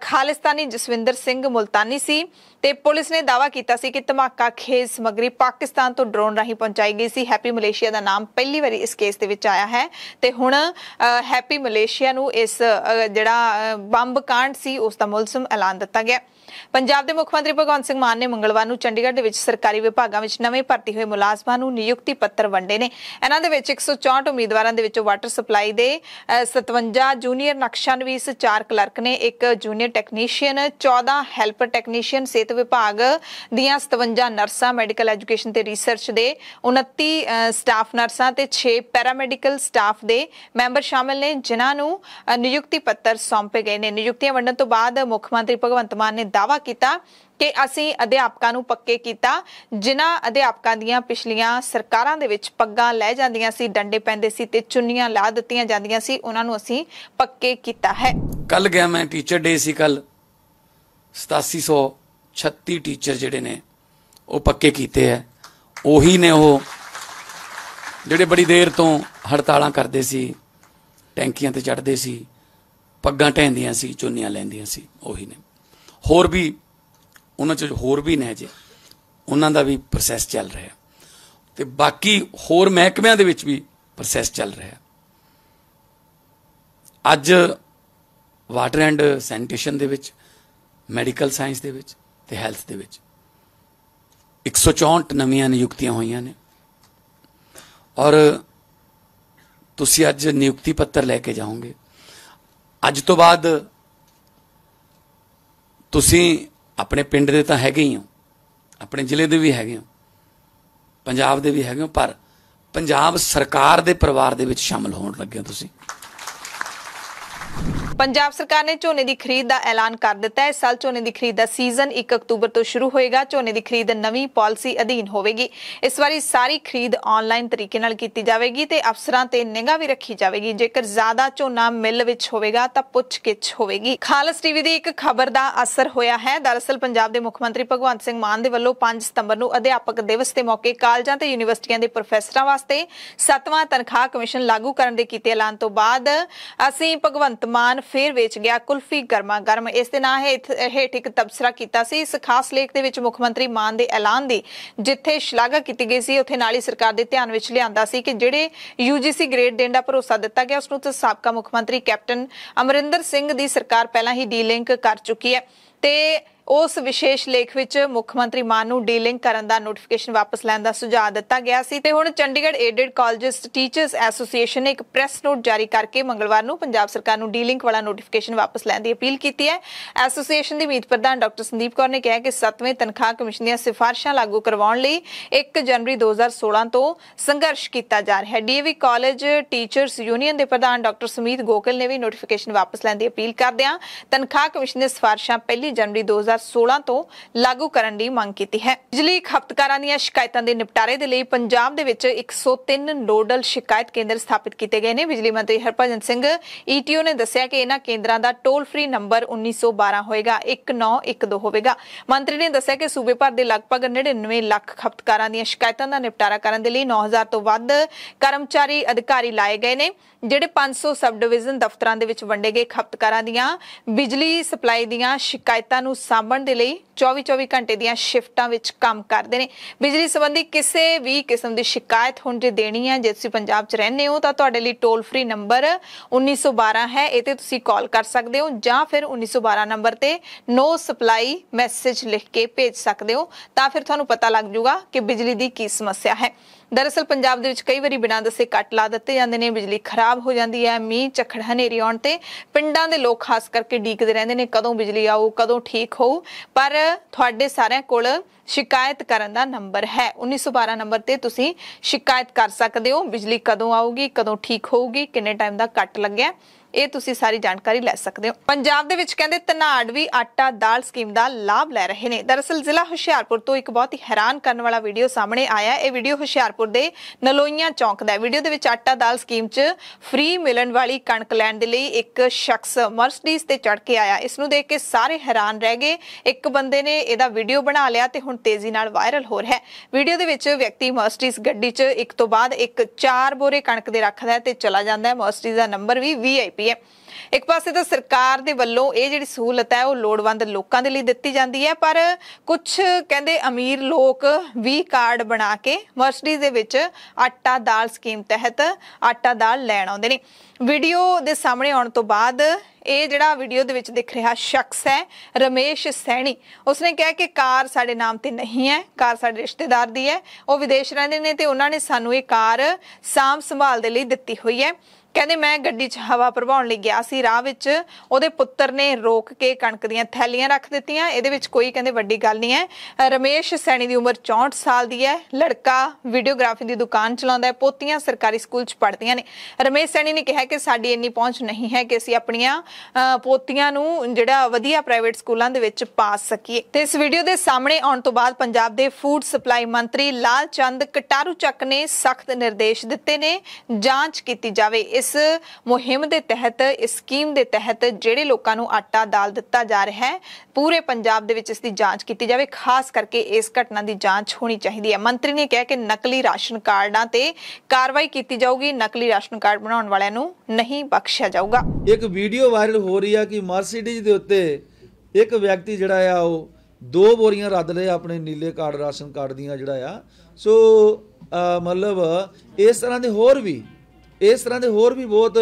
ਖਾਲਿਸਤਾਨੀ ਜਸਵਿੰਦਰ ਸਿੰਘ ਮੁਲਤਾਨੀ ਸੀ ਤੇ ਪੁਲਿਸ ਨੇ ਦਾਵਾ ਕੀਤਾ ਸੀ ਕਿ ਧਮਾਕਾ ਖੇਜ਼ ਸਮਗਰੀ ਪਾਕਿਸਤਾਨ ਤੋਂ ਡਰੋਨ ਰਾਹੀਂ ਪਹੁੰਚਾਈ ਗਈ ਸੀ ਹੈਪੀ ਮਲੇਸ਼ੀਆ ਦਾ ਨਾਮ ਪਹਿਲੀ ਵਾਰੀ ਇਸ ਕੇਸ ਦੇ ਵਿੱਚ ਆਇਆ ਹੈ ਤੇ ਹੁਣ ਹੈਪੀ ਮਲੇਸ਼ੀਆ ਨੂੰ ਇਸ ਜਿਹੜਾ ਬੰਬ ਕਾਂਡ ਸੀ ਉਸ ਦਾ ਮੁਲਜ਼ਮ ਨੂੰ ਐਲਾਨ ਦਿੱਤਾ ਗਿਆ ਪੰਜਾਬ ਦੇ ਮੁੱਖ ਮੰਤਰੀ ਭਗਵੰਤ ਸਿੰਘ ਮਾਨ ਨੇ ਮੰਗਲਵਾਰ ਨੂੰ ਚੰਡੀਗੜ੍ਹ ਦੇ ਵਿੱਚ ਸਰਕਾਰੀ ਵਿਭਾਗਾਂ ਵਿੱਚ ਨਵੇਂ ਭਰਤੀ ਹੋਏ ਮੁਲਾਜ਼ਮਾਂ ਨੂੰ ਨਿਯੁਕਤੀ ਪੱਤਰ ਵੰਡੇ ਨੇ ਇਹਨਾਂ ਦੇ ਵਿੱਚ 164 ਉਮੀਦਵਾਰਾਂ ਦੇ ਵਿੱਚੋਂ ਵਾਟਰ ਸਪਲਾਈ ਦੇ 57 ਜੂਨੀਅਰ ਨਕਸ਼ਾਨਵੀਸ 4 ਕਲਰਕ ਨੇ ਇੱਕ ਜੂਨੀਅਰ ਟੈਕਨੀਸ਼ੀਅਨ 14 ਹੈਲਪਰ ਟੈਕਨੀਸ਼ੀਅਨ ਸਿਹਤ ਵਿਭਾਗ ਦੀਆਂ 57 ਨਰਸਾਂ ਮੈਡੀਕਲ ਐਜੂਕੇਸ਼ਨ ਤੇ ਰਿਸਰਚ ਦੇ 29 ਸਟਾਫ ਨਰਸਾਂ ਤੇ 6 ਪੈਰਾਮੈਡੀਕਲ ਸਟਾਫ ਦੇ ਮੈਂਬਰ ਸ਼ਾਮਲ ਨੇ ਜਿਨ੍ਹਾਂ ਨੂੰ ਨਿਯੁਕਤੀ ਪੱਤਰ ਸੌਂਪੇ ਗਏ ਨੇ ਨਿਯੁਕਤੀਆਂ ਵੰਡਣ ਤੋਂ ਬਾਅਦ ਮੁੱਖ ਮੰਤਰੀ ਭਗਵੰਤ ਮਾਨ ਨੇ ਦਾਵਾ ਕੀਤਾ ਕਿ ਅਸੀਂ ਅਧਿਆਪਕਾਂ ਨੂੰ ਪੱਕੇ ਕੀਤਾ ਜਿਨ੍ਹਾਂ ਅਧਿਆਪਕਾਂ ਦੀਆਂ ਪਿਛਲੀਆਂ ਸਰਕਾਰਾਂ ਦੇ ਵਿੱਚ ਪੱਗਾਂ ਲੈ ਜਾਂਦੀਆਂ ਸੀ ਡੰਡੇ ਪੈਂਦੇ ਸੀ ਤੇ ਚੁੰਨੀਆਂ ਲਾ ਦਿੱਤੀਆਂ ਜਾਂਦੀਆਂ ਸੀ ਉਹਨਾਂ ਨੂੰ ਅਸੀਂ ਪੱਕੇ ਕੀਤਾ ਹੈ ਕੱਲ ਗਿਆ ਮੈਂ ਟੀਚਰ ਡੇ ਸੀ ਕੱਲ 8736 ਟੀਚਰ ਜਿਹੜੇ ਨੇ ਉਹ ਪੱਕੇ ਕੀਤੇ ਐ ਉਹੀ ਨੇ ਉਹ ਜਿਹੜੇ ਬੜੀ ਦੇਰ ਤੋਂ ਹੜਤਾਲਾਂ ਕਰਦੇ ਸੀ ਟੈਂਕੀਆਂ ਤੇ ਚੜਦੇ ਸੀ ਪੱਗਾਂ ਟੈਂਦੀਆਂ ਸੀ ਚੁੰਨੀਆਂ ਲੈਂਦੀਆਂ ਸੀ ਉਹੀ ਨੇ ਹੋਰ ਵੀ ਉਹਨਾਂ ਚ ਹੋਰ ਵੀ ਨੇ ਜੇ ਉਹਨਾਂ ਦਾ ਵੀ ਪ੍ਰੋਸੈਸ ਚੱਲ ਰਿਹਾ ਤੇ ਬਾਕੀ ਹੋਰ ਮਹਿਕਮਿਆਂ ਦੇ ਵਿੱਚ ਵੀ ਪ੍ਰੋਸੈਸ ਚੱਲ ਰਿਹਾ ਅੱਜ ਵਾਟਰ ਐਂਡ ਸੈਨੀਟੇਸ਼ਨ ਦੇ ਵਿੱਚ ਮੈਡੀਕਲ ਸਾਇੰਸ ਦੇ ਵਿੱਚ ਤੇ ਹੈਲਥ ਦੇ ਵਿੱਚ 164 ਨਵੀਆਂ ਨਿਯੁਕਤੀਆਂ ਹੋਈਆਂ ਨੇ ਔਰ ਤੁਸੀਂ ਅੱਜ ਨਿਯੁਕਤੀ ਪੱਤਰ ਲੈ ਕੇ ਜਾਓਗੇ ਅੱਜ ਤੋਂ ਬਾਅਦ ਤੁਸੀਂ ਆਪਣੇ ਪਿੰਡ ਦੇ ਤਾਂ ਹੈਗੇ ਹੀ ਹੋ ਆਪਣੇ ਜ਼ਿਲ੍ਹੇ ਦੇ ਵੀ ਹੈਗੇ ਹੋ ਪੰਜਾਬ ਦੇ ਵੀ ਹੈਗੇ ਹੋ ਪਰ ਪੰਜਾਬ ਸਰਕਾਰ ਦੇ ਪਰਿਵਾਰ ਦੇ ਵਿੱਚ ਸ਼ਾਮਲ ਹੋਣ ਲੱਗੇ ਹੋ ਤੁਸੀਂ ਪੰਜਾਬ ਸਰਕਾਰ ਨੇ ਝੋਨੇ ਦੀ ਖਰੀਦ ਦਾ ਐਲਾਨ ਕਰ ਦਿੱਤਾ ਹੈ ਇਸ ਸਾਲ ਝੋਨੇ ਦੀ ਖਰੀਦ ਦਾ ਸੀਜ਼ਨ 1 ਅਕਤੂਬਰ ਤੋਂ ਸ਼ੁਰੂ ਹੋਏਗਾ ਝੋਨੇ ਦੀ ਖਰੀਦ ਨਵੀਂ ਪਾਲਿਸੀ ਅਧੀਨ ਹੋਵੇਗੀ ਇਸ ਵਾਰੀ ਸਾਰੀ ਖਰੀਦ ਆਨਲਾਈਨ ਤਰੀਕੇ ਨਾਲ ਕੀਤੀ ਜਾਵੇਗੀ ਤੇ ਅਫਸਰਾਂ ਤੇ ਨਿਗਾਹ ਵੀ ਰੱਖੀ ਜਾਵੇਗੀ ਜੇਕਰ ਜ਼ਿਆਦਾ ਝੋਨਾ ਮਿਲ ਵਿੱਚ ਹੋਵੇਗਾ ਤਾਂ ਕਿਛ ਹੋਵੇਗੀ ਖਾਲਸ ਟੀਵੀ ਦੀ ਇੱਕ ਖਬਰ ਦਾ ਅਸਰ ਹੋਇਆ ਹੈ ਦਰਅਸਲ ਪੰਜਾਬ ਦੇ ਮੁੱਖ ਮੰਤਰੀ ਭਗਵੰਤ ਸਿੰਘ ਮਾਨ ਦੇ ਵੱਲੋਂ 5 ਸਤੰਬਰ ਨੂੰ ਅਧਿਆਪਕ ਦਿਵਸ ਦੇ ਮੌਕੇ ਕਾਲਜਾਂ ਤੇ ਯੂਨੀਵਰਸਿਟੀਆਂ ਦੇ ਪ੍ਰੋਫੈਸਰਾਂ ਵਾਸਤੇ 7ਵਾਂ ਤਨਖਾਹ ਕਮਿਸ਼ਨ ਲਾਗੂ ਕਰਨ ਦੇ ਕੀਤੇ ਐਲਾਨ ਤੋਂ ਬਾਅਦ ਅਸੀਂ ਭਗਵੰਤ ਮਾਨ ਫੇਰ ਵੇਚ ਗਿਆ ਕੁਲਫੀ ਗਰਮਾ ਗਰਮ ਇਸ ਦੇ ਨਾਂ ਹੇਠ ਇੱਕ ਤਬਸਰਾ ਕੀਤਾ ਸੀ ਇਸ ਖਾਸ ਲੇਖ ਦੇ ਵਿੱਚ ਮੁੱਖ ਮੰਤਰੀ ਮਾਨ ਦੇ ਐਲਾਨ ਦੀ ਜਿੱਥੇ ਸ਼ਲਾਘਾ ਕੀਤੀ ਗਈ ਸੀ ਉੱਥੇ ਨਾਲ ਹੀ ਸਰਕਾਰ ਦੇ ਧਿਆਨ ਵਿੱਚ ਲਿਆਂਦਾ ਸੀ ਕਿ ਜਿਹੜੇ ਯੂਜੀਸੀ ਗ੍ਰੇਡ ਦੇਣ ਦਾ ਭਰੋਸਾ ਦਿੱਤਾ ਗਿਆ ਉਸ ਨੂੰ ਤੇ ਸਾਬਕਾ ਮੁੱਖ ਮੰਤਰੀ ਕੈਪਟਨ ਅਮਰਿੰਦਰ ਸਿੰਘ ਦੀ ਸਰਕਾਰ ਪਹਿਲਾਂ ਹੀ ਡੀਲਿੰਕ ਕਰ ਚੁੱਕੀ ਹੈ ਤੇ ਉਸ ਵਿਸ਼ੇਸ਼ ਲੇਖ ਵਿੱਚ ਮੁੱਖ ਮੰਤਰੀ ਮਾਨ ਨੂੰ ਡੀਲਿੰਗ ਕਰਨ ਦਾ ਨੋਟੀਫਿਕੇਸ਼ਨ ਵਾਪਸ ਲੈਣ ਦਾ ਸੁਝਾਅ ਦਿੱਤਾ ਗਿਆ ਸੀ ਤੇ ਹੁਣ Chandigarh aided colleges teachers association ਨੇ ਇੱਕ ਪ੍ਰੈਸ ਨੋਟ ਜਾਰੀ ਕਰਕੇ ਮੰਗਲਵਾਰ ਨੂੰ ਪੰਜਾਬ ਸਰਕਾਰ ਨੂੰ ਡੀਲਿੰਗ ਵਾਲਾ ਨੋਟੀਫਿਕੇਸ਼ਨ ਵਾਪਸ ਲੈਣ ਦੀ ਅਪੀਲ ਕੀਤੀ ਹੈ ਐਸੋਸੀਏਸ਼ਨ ਦੇ ਮੀਤ ਪ੍ਰਧਾਨ ਡਾਕਟਰ ਸੰਦੀਪ ਕੌਰ ਨੇ ਕਿਹਾ ਕਿ 7ਵੇਂ ਤਨਖਾਹ ਕਮਿਸ਼ਨ ਦੀਆਂ ਸਿਫਾਰਸ਼ਾਂ ਲਾਗੂ ਕਰਵਾਉਣ ਲਈ 1 ਜਨਵਰੀ 2016 ਤੋਂ ਸੰਘਰਸ਼ ਕੀਤਾ ਜਾ ਰਿਹਾ ਹੈ ਡੀਏਵੀ ਕਾਲਜ ਟੀਚਰਸ ਯੂਨੀਅਨ ਦੇ ਪ੍ਰਧਾਨ ਡਾਕਟਰ ਸੁਮੀਤ ਗੋਕਲ ਨੇ ਵੀ ਨੋਟੀਫਿਕੇਸ਼ਨ ਵਾਪਸ ਲੈਣ ਦੀ ਅਪੀਲ ਕਰਦਿਆਂ ਤਨਖਾਹ ਕਮਿਸ਼ਨ ਦੀਆਂ ਸਿਫਾਰਸ਼ਾਂ 1 ਜਨਵਰੀ 2016 2016 ਤੋਂ ਲਾਗੂ ਕਰਨ ਦੀ ਮੰਗ ਕੀਤੀ ਹੈ ਬਿਜਲੀ ਖਪਤਕਾਰਾਂ ਦੀਆਂ ਸ਼ਿਕਾਇਤਾਂ ਦੇ ਨਿਪਟਾਰੇ ਦੇ ਲਈ ਪੰਜਾਬ ਦੇ ਵਿੱਚ 103 ਨੋਡਲ ਸ਼ਿਕਾਇਤ ਕੇਂਦਰ ਸਥਾਪਿਤ ਕੀਤੇ ਗਏ ਨੇ ਬਿਜਲੀ ਮੰਤਰੀ ਹਰਪਜਨ ਸਿੰਘ ਈਟੀਓ ਨੇ ਦੱਸਿਆ ਕਿ ਇਹਨਾਂ ਕੇਂਦਰਾਂ ਦਾ ਟੋਲ ਫ੍ਰੀ ਨੰਬਰ 1912 ਹੋਏਗਾ 1912 ਹੋਵੇਗਾ ਮੰਤਰੀ ਨੇ ਦੱਸਿਆ ਕਿ ਸੂਬੇ ਭਰ ਦੇ ਲਗਭਗ 99 ਲੱਖ ਖਪਤਕਾਰਾਂ ਦੀਆਂ ਸ਼ਿਕਾਇਤਾਂ ਦਾ ਨਿਪਟਾਰਾ ਕਰਨ ਦੇ ਲਈ 9000 ਤੋਂ ਵੱਧ ਕਰਮਚਾਰੀ ਅਧਿਕਾਰੀ ਲਾਏ ਗਏ ਨੇ ਜਿਹੜੇ 500 ਸਬ ਡਿਵੀਜ਼ਨ ਦਫ਼ਤਰਾਂ ਦੇ ਵਿੱਚ ਵੰਡੇ ਗਏ ਖਪਤਕਾਰਾਂ ਦੀਆਂ ਬਿਜਲੀ ਸਪਲਾਈ ਦੀਆਂ ਸ਼ਿਕਾਇਤਾਂ ਨੂੰ ਲੱਭਣ ਦੇ ਲਈ 24-24 ਘੰਟੇ ਦੀਆਂ ਸ਼ਿਫਟਾਂ ਵਿੱਚ ਕੰਮ ਕਰਦੇ ਨੇ ਬਿਜਲੀ ਸੰਬੰਧੀ ਕਿਸੇ ਵੀ ਕਿਸਮ ਦੀ ਸ਼ਿਕਾਇਤ ਹੁਣ ਜੇ ਦੇਣੀ ਹੈ ਜੇ ਤੁਸੀਂ ਪੰਜਾਬ 'ਚ ਰਹਿੰਦੇ ਹੋ ਤਾਂ ਤੁਹਾਡੇ ਲਈ ਟੋਲ ਫ੍ਰੀ ਨੰਬਰ 1912 ਹੈ ਇਹ ਤੇ ਤੁਸੀਂ ਕਾਲ ਕਰ ਸਕਦੇ ਹੋ ਜਾਂ ਫਿਰ 1912 ਨੰਬਰ ਤੇ ਨੋ ਸਪਲਾਈ ਮੈਸੇਜ ਲਿਖ ਕੇ ਭੇਜ ਸਕਦੇ ਹੋ ਤਾਂ ਫਿਰ ਤੁਹਾਨੂੰ ਪਤਾ ਲੱਗ ਜਾਊਗਾ ਕਿ ਬਿਜਲੀ ਦੀ ਕੀ ਸਮੱਸਿਆ ਹੈ ਦਰਅਸਲ ਪੰਜਾਬ ਦੇ ਵਿੱਚ ਕਈ ਵਾਰੀ ਬਿਨਾਂ ਦੱਸੇ ਕੱਟ ਲਾ ਦਿੱਤੇ ਜਾਂਦੇ ਨੇ ਬਿਜਲੀ ਖਰਾਬ ਹੋ ਜਾਂਦੀ ਹੈ ਮੀਂਹ ਝੱਖੜ ਹਨੇਰੀ ਆਉਣ ਤੇ ਪਿੰਡਾਂ ਦੇ ਲੋਕ ਖਾਸ ਕਰਕੇ ਡੀਕਦੇ ਰਹਿੰਦੇ ਨੇ ਕਦੋਂ ਬਿਜਲੀ ਆਊ ਕਦੋਂ ਠੀਕ ਹੋਊ ਪਰ ਤੁਹਾਡੇ ਸਾਰਿਆਂ ਕੋਲ ਸ਼ਿਕਾਇਤ ਕਰਨ ਦਾ ਨੰਬਰ ਹੈ 1912 ਨੰਬਰ ਤੇ ਤੁਸੀਂ ਸ਼ਿਕਾਇਤ ਕਰ ਸਕਦੇ ਹੋ ਬਿਜਲੀ ਕਦੋਂ ਆਊਗੀ ਕਦੋਂ ਠੀਕ ਹੋਊਗੀ ਕਿੰਨੇ ਟਾਈਮ ਦਾ ਕੱਟ ਲੱਗਿਆ ਇਹ ਤੁਸੀਂ ਸਾਰੀ ਜਾਣਕਾਰੀ ਲੈ ਸਕਦੇ ਹੋ ਪੰਜਾਬ ਦੇ ਵਿੱਚ ਕਹਿੰਦੇ ਵੀ ਆਟਾ ਦਾਲ ਸਕੀਮ ਦਾ ਲਾਭ ਲੈ ਰਹੇ ਨੇ ਦਰਅਸਲ ਜ਼ਿਲ੍ਹਾ ਹੁਸ਼ਿਆਰਪੁਰ ਤੋਂ ਇੱਕ ਬਹੁਤ ਹੀ ਹੈਰਾਨ ਕਰਨ ਵਾਲਾ ਵੀਡੀਓ ਸਾਹਮਣੇ ਆਇਆ ਇਹ ਵੀਡੀਓ ਹੁਸ਼ਿਆਰਪੁਰ ਦੇ ਨਲੋਈਆਂ ਚੌਂਕ ਦਾ ਵੀਡੀਓ ਦੇ ਵਿੱਚ ਆਟਾ ਦਾਲ ਸਕੀਮ 'ਚ ਫ੍ਰੀ ਮਿਲਣ ਵਾਲੀ ਕਣਕ ਲੈਣ ਦੇ ਲਈ ਇੱਕ ਸ਼ਖਸ ਮਰਸੀਡੀਜ਼ ਤੇ ਚੜ ਕੇ ਆਇਆ ਇਸ ਨੂੰ ਦੇਖ ਕੇ ਸਾਰੇ ਹੈਰਾਨ ਰਹਿ ਗਏ ਇੱਕ ਬੰਦੇ ਨੇ ਇਹਦਾ ਵੀਡੀਓ ਬਣਾ ਲਿਆ ਤੇ ਹੁਣ ਤੇਜ਼ੀ ਨਾਲ ਵਾਇਰਲ ਹੋ ਰਿਹਾ ਹੈ ਵੀਡੀਓ ਦੇ ਵਿੱਚ ਵਿਅਕਤੀ ਮਰਸੀਡੀਜ਼ ਗੱਡੀ 'ਚ ਇੱਕ ਤੋਂ ਬਾਅਦ ਇੱਕ ਚਾਰ ਬੋਰੇ ਕਣਕ ਦੇ ਰੱਖਦਾ ਹੈ ਤੇ ਚਲਾ ਜਾਂਦਾ ਹੈ ਮਰਸੀਡੀਜ਼ ਦਾ ਨੰਬਰ ਵੀ VIP ਜਾਂਦੀ ਹੈ ਇੱਕ ਪਾਸੇ ਤਾਂ ਸਰਕਾਰ ਦੇ ਵੱਲੋਂ ਇਹ ਜਿਹੜੀ ਸਹੂਲਤ ਹੈ ਉਹ ਲੋੜਵੰਦ ਲੋਕਾਂ ਦੇ ਲਈ ਦਿੱਤੀ ਜਾਂਦੀ ਹੈ ਪਰ ਕੁਝ ਕਹਿੰਦੇ ਅਮੀਰ ਲੋਕ ਵੀ ਕਾਰਡ ਬਣਾ ਕੇ ਮਰਸਡੀਜ਼ ਦੇ ਵਿੱਚ ਆਟਾ ਦਾਲ ਸਕੀਮ ਤਹਿਤ ਆਟਾ ਦਾਲ ਲੈਣ ਆਉਂਦੇ ਨੇ ਵੀਡੀਓ ਦੇ ਸਾਹਮਣੇ ਆਉਣ ਤੋਂ ਬਾਅਦ ਇਹ ਜਿਹੜਾ ਵੀਡੀਓ ਦੇ ਵਿੱਚ ਦਿਖ ਰਿਹਾ ਸ਼ਖਸ ਹੈ ਰਮੇਸ਼ ਸੈਣੀ ਉਸਨੇ ਕਿਹਾ ਕਿ ਕਾਰ ਸਾਡੇ ਨਾਮ ਤੇ ਨਹੀਂ ਹੈ ਕਾਰ ਸਾਡੇ ਰਿਸ਼ਤੇਦਾਰ ਦੀ ਹੈ ਉਹ ਵਿਦੇਸ਼ ਰਹਿੰਦੇ ਨੇ ਤੇ ਉਹਨਾਂ ਨੇ ਸਾਨੂੰ ਇਹ ਕਾਰ ਸਾਮ ਸੰਭਾਲ ਦੇ ਲਈ ਦਿੱਤੀ ਹੋਈ ਹੈ ਕਹਿੰਦੇ ਮੈਂ ਗੱਡੀ 'ਚ ਹਵਾ ਭਰਵਾਉਣ ਲਈ ਗਿਆ ਸੀ ਰਾਹ ਵਿੱਚ ਉਹਦੇ ਪੁੱਤਰ ਨੇ ਰੋਕ ਕੇ ਕਣਕ ਦੀਆਂ ਥੈਲੀਆਂ ਰੱਖ ਦਿੱਤੀਆਂ ਇਹਦੇ ਵਿੱਚ ਕੋਈ ਕਹਿੰਦੇ ਵੱਡੀ ਗੱਲ ਨਹੀਂ ਹੈ ਰਮੇਸ਼ ਸੈਣੀ ਦੀ ਉਮਰ 64 ਸਾਲ ਦੀ ਹੈ ਲੜਕਾ ਵੀਡੀਓਗ੍ਰਾਫੀ ਦੀ ਦੁਕਾਨ ਚਲਾਉਂਦਾ ਹੈ ਪੋਤੀਆਂ ਸਰਕਾਰੀ ਸਕੂਲ 'ਚ ਪੜ੍ਹਦੀਆਂ ਨੇ ਰਮੇਸ਼ ਸੈਣੀ ਨੇ ਕਿਹਾ ਕਿ ਸਾਡੀ ਇੰਨੀ ਪਹੁੰਚ ਨਹੀਂ ਹੈ ਕਿ ਅਸੀਂ ਆਪਣੀਆਂ ਪੋਤੀਆਂ ਨੂੰ ਜਿਹੜਾ ਵਧੀਆ ਪ੍ਰਾਈਵੇਟ ਸਕੂਲਾਂ ਦੇ ਵਿੱਚ ਪਾ ਸਕੀਏ ਤੇ ਇਸ ਵੀਡੀਓ ਦੇ ਸਾਹਮਣੇ ਆਉਣ ਤੋਂ ਬਾਅਦ ਪੰਜਾਬ ਦੇ ਫੂਡ ਸਪਲਾਈ ਮੰਤਰੀ ਲਾਲ ਚੰਦ ਕਟਾਰੂ ਚੱਕ ਨੇ ਸਖਤ ਨਿਰਦੇਸ਼ ਦਿੱਤੇ ਨੇ ਜਾਂਚ ਕੀਤੀ ਜਾਵੇ ਇਸ ਮੁਹਿੰਮ ਦੇ ਤਹਿਤ ਇਸ ਸਕੀਮ ਦੇ ਤਹਿਤ ਜਿਹੜੇ ਲੋਕਾਂ ਨੂੰ ਆਟਾ ਦਾਲ ਦਿੱਤਾ ਜਾ ਰਿਹਾ ਹੈ ਪੂਰੇ ਪੰਜਾਬ ਦੇ ਵਿੱਚ ਇਸ ਦੀ ਜਾਂਚ ਕੀਤੀ ਜਾਵੇ ਖਾਸ ਕਰਕੇ ਇਸ ਘਟਨਾ ਦੀ ਜਾਂਚ ਹੋਣੀ ਚਾਹੀਦੀ ਹੈ ਮੰਤਰੀ ਨੇ ਕਿਹਾ ਕਿ ਨਕਲੀ ਰਾਸ਼ਨ ਕਾਰਡਾਂ ਤੇ ਕਾਰਵਾਈ ਕੀਤੀ ਜਾਊਗੀ ਨਕਲੀ ਰਾਸ਼ਨ ਕਾਰਡ ਬਣਾਉਣ ਵਾਲਿਆਂ ਨੂੰ ਨਹੀਂ ਬਖਸ਼ਿਆ ਜਾਊਗਾ ਇੱਕ ਵੀਡੀਓ ਵਾਇਰਲ ਹੋ ਰਹੀ ਆ ਕਿ ਮਰਸੀਡੀਜ਼ ਦੇ ਉੱਤੇ ਇੱਕ ਵਿਅਕਤੀ ਜਿਹੜਾ ਆ ਉਹ ਦੋ ਬੋਰੀਆਂ ਰੱਦ ਲਏ ਆਪਣੇ ਨੀਲੇ ਕਾਰਡ ਰਾਸ਼ਨ ਕਾਰਡ ਦੀਆਂ ਜਿਹੜਾ ਆ ਸੋ ਮਤਲਬ ਇਸ ਤਰ੍ਹਾਂ ਦੇ ਹੋਰ ਵੀ ਇਸ ਤਰ੍ਹਾਂ ਦੇ ਹੋਰ ਵੀ ਬਹੁਤ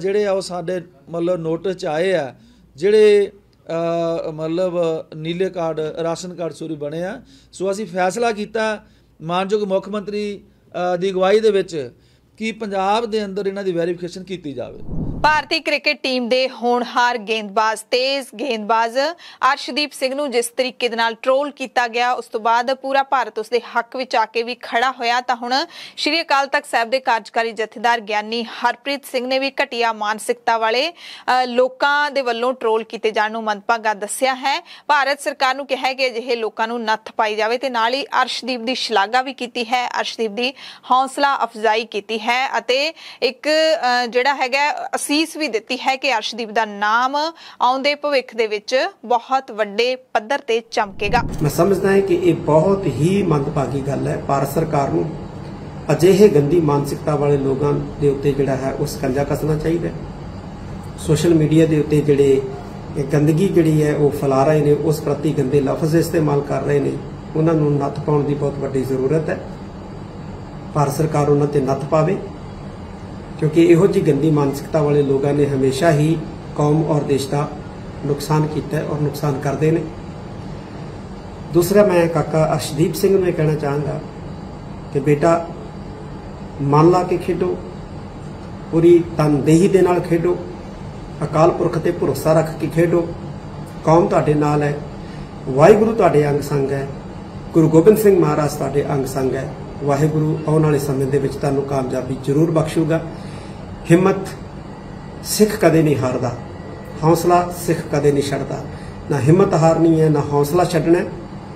ਜਿਹੜੇ ਆ ਉਹ ਸਾਡੇ ਮਤਲਬ ਨੋਟਿਸ ਚ ਆਏ ਆ ਜਿਹੜੇ ਮਤਲਬ ਨੀਲੇ ਕਾਰਡ ਰਾਸ਼ਨ ਕਾਰਡ ਸੋਰੀ ਬਣੇ ਆ ਸੋ ਅਸੀਂ ਫੈਸਲਾ ਕੀਤਾ ਮਾਨਯੋਗ ਮੁੱਖ ਮੰਤਰੀ ਦੀ ਗਵਾਹੀ ਦੇ ਵਿੱਚ ਕਿ ਪੰਜਾਬ ਦੇ ਅੰਦਰ ਇਹਨਾਂ ਦੀ ਵੈਰੀਫਿਕੇਸ਼ਨ ਕੀਤੀ ਜਾਵੇ ਭਾਰਤੀ ਕ੍ਰਿਕਟ ਟੀਮ ਦੇ ਹੋਣਹਾਰ ਗੇਂਦਬਾਜ਼ ਤੇਜ਼ ਗੇਂਦਬਾਜ਼ ਅਰਸ਼ਦੀਪ ਸਿੰਘ ਨੂੰ ਜਿਸ ਤਰੀਕੇ ਦੇ ਨਾਲ ਟ੍ਰੋਲ ਕੀਤਾ ਗਿਆ ਉਸ ਤੋਂ ਬਾਅਦ ਪੂਰਾ ਭਾਰਤ ਉਸ ਦੇ ਹੱਕ ਵਿੱਚ ਆ ਕੇ ਵੀ ਖੜਾ ਹੋਇਆ ਤਾਂ ਹੁਣ ਸ਼੍ਰੀ ਅਕਾਲ ਤਖਤ ਸਾਹਿਬ ਦੇ ਕਾਰਜਕਾਰੀ ਜਥੇਦਾਰ ਗਿਆਨੀ ਹਰਪ੍ਰੀਤ ਸਿੰਘ ਨੇ ਵੀ ਘਟੀਆ ਮਾਨਸਿਕਤਾ ਵਾਲੇ ਲੋਕਾਂ ਦੇ ਵੱਲੋਂ ਟ੍ਰੋਲ ਕੀਤੇ ਜਾਣ ਨੂੰ ਮੰਦਭਾਗਾ ਦੱਸਿਆ ਹੈ ਭਾਰਤ ਸਰਕਾਰ ਨੂੰ ਕਿਹਾ ਹੈ ਕਿ ਅਜਿਹੇ ਲੋਕਾਂ ਨੂੰ ਨੱਥ ਪਾਈ ਜਾਵੇ ਤੇ ਨਾਲ ਹੀ ਅਰਸ਼ਦੀਪ ਦੀ ਸ਼ਲਾਘਾ ਵੀ ਕੀਤੀ ਹੈ ਅਰਸ਼ਦੀਪ ਦੀ ਹੌਸਲਾ ਅਫਜ਼ਾਈ ਕੀਤੀ ਹੈ ਅਤੇ ਇੱਕ ਜਿਹੜਾ ਹੈਗਾ ਤਸੀਸ ਵੀ ਦਿੱਤੀ ਹੈ ਕਿ ਅਰਸ਼ਦੀਪ ਦਾ ਨਾਮ ਆਉਂਦੇ ਭਵਿੱਖ ਦੇ ਵਿੱਚ ਬਹੁਤ ਵੱਡੇ ਪੱਧਰ ਤੇ ਚਮਕੇਗਾ ਮੈਂ ਸਮਝਦਾ ਹਾਂ ਕਿ ਇਹ ਬਹੁਤ ਹੀ ਮੰਦਭਾਗੀ ਗੱਲ ਹੈ ਪਰ ਸਰਕਾਰ ਨੂੰ ਅਜਿਹੇ ਗੰਦੀ ਮਾਨਸਿਕਤਾ ਵਾਲੇ ਲੋਕਾਂ ਦੇ ਉੱਤੇ ਜਿਹੜਾ ਹੈ ਉਸ ਕੰਜਾ ਕਸਣਾ ਚਾਹੀਦਾ ਸੋਸ਼ਲ ਮੀਡੀਆ ਦੇ ਉੱਤੇ ਜਿਹੜੇ ਗੰਦਗੀ ਜਿਹੜੀ ਹੈ ਉਹ ਫਲਾ ਰਹੇ ਨੇ ਉਸ ਪ੍ਰਤੀ ਗੰਦੇ ਲਫ਼ਜ਼ ਇਸਤੇਮਾਲ ਕਰ ਰਹੇ ਨੇ ਉਹਨਾਂ ਨੂੰ ਨੱਥ ਪਾਉਣ ਦੀ ਬਹੁਤ ਵੱਡੀ ਜ਼ਰੂਰਤ ਹੈ ਪਰ ਸਰਕਾਰ ਉਹਨਾਂ ਤੇ ਨੱਥ ਪਾਵੇ ਕਿਉਂਕਿ ਇਹੋ ਜੀ ਗੰਦੀ ਮਾਨਸਿਕਤਾ ਵਾਲੇ ਲੋਕਾਂ ਨੇ ਹਮੇਸ਼ਾ ਹੀ ਕੌਮ ਔਰ ਦੇਸ਼ ਦਾ ਨੁਕਸਾਨ ਕੀਤਾ ਹੈ ਔਰ ਨੁਕਸਾਨ ਕਰਦੇ ਨੇ ਦੂਸਰਾ ਮੈਂ ਕਾਕਾ ਅਰਸ਼ਦੀਪ ਸਿੰਘ ਨੂੰ ਇਹ ਕਹਿਣਾ ਚਾਹਾਂਗਾ ਕਿ ਬੇਟਾ ਮਨ ਲਾ ਕੇ ਖੇਡੋ ਪੂਰੀ ਤਨਦੇਹੀ ਦੇ ਨਾਲ ਖੇਡੋ ਅਕਾਲ ਪੁਰਖ ਤੇ ਭਰੋਸਾ ਰੱਖ ਕੇ ਖੇਡੋ ਕੌਮ ਤੁਹਾਡੇ ਨਾਲ ਹੈ ਵਾਹਿਗੁਰੂ ਤੁਹਾਡੇ ਅੰਗ ਸੰਗ ਹੈ ਗੁਰੂ ਗੋਬਿੰਦ ਸਿੰਘ ਮਹਾਰਾਜ ਤੁਹਾਡੇ ਅੰਗ ਸੰਗ ਹੈ ਵਾਹਿਗੁਰੂ ਆਉਣ ਵਾਲੇ ਸਮੇਂ ਦੇ ਵਿੱਚ ਤੁਹਾਨੂੰ ਕਾਮਯਾਬੀ ਜ਼ਰੂਰ ਬਖਸ਼ੂਗਾ ਹਿੰਮਤ ਸਿੱਖ ਕਦੇ ਨਹੀਂ ਹਾਰਦਾ ਹੌਸਲਾ ਸਿੱਖ ਕਦੇ ਨਹੀਂ ਛੱਡਦਾ ਨਾ ਹਿੰਮਤ ਹਾਰਨੀ ਹੈ ਨਾ ਹੌਸਲਾ ਛੱਡਣਾ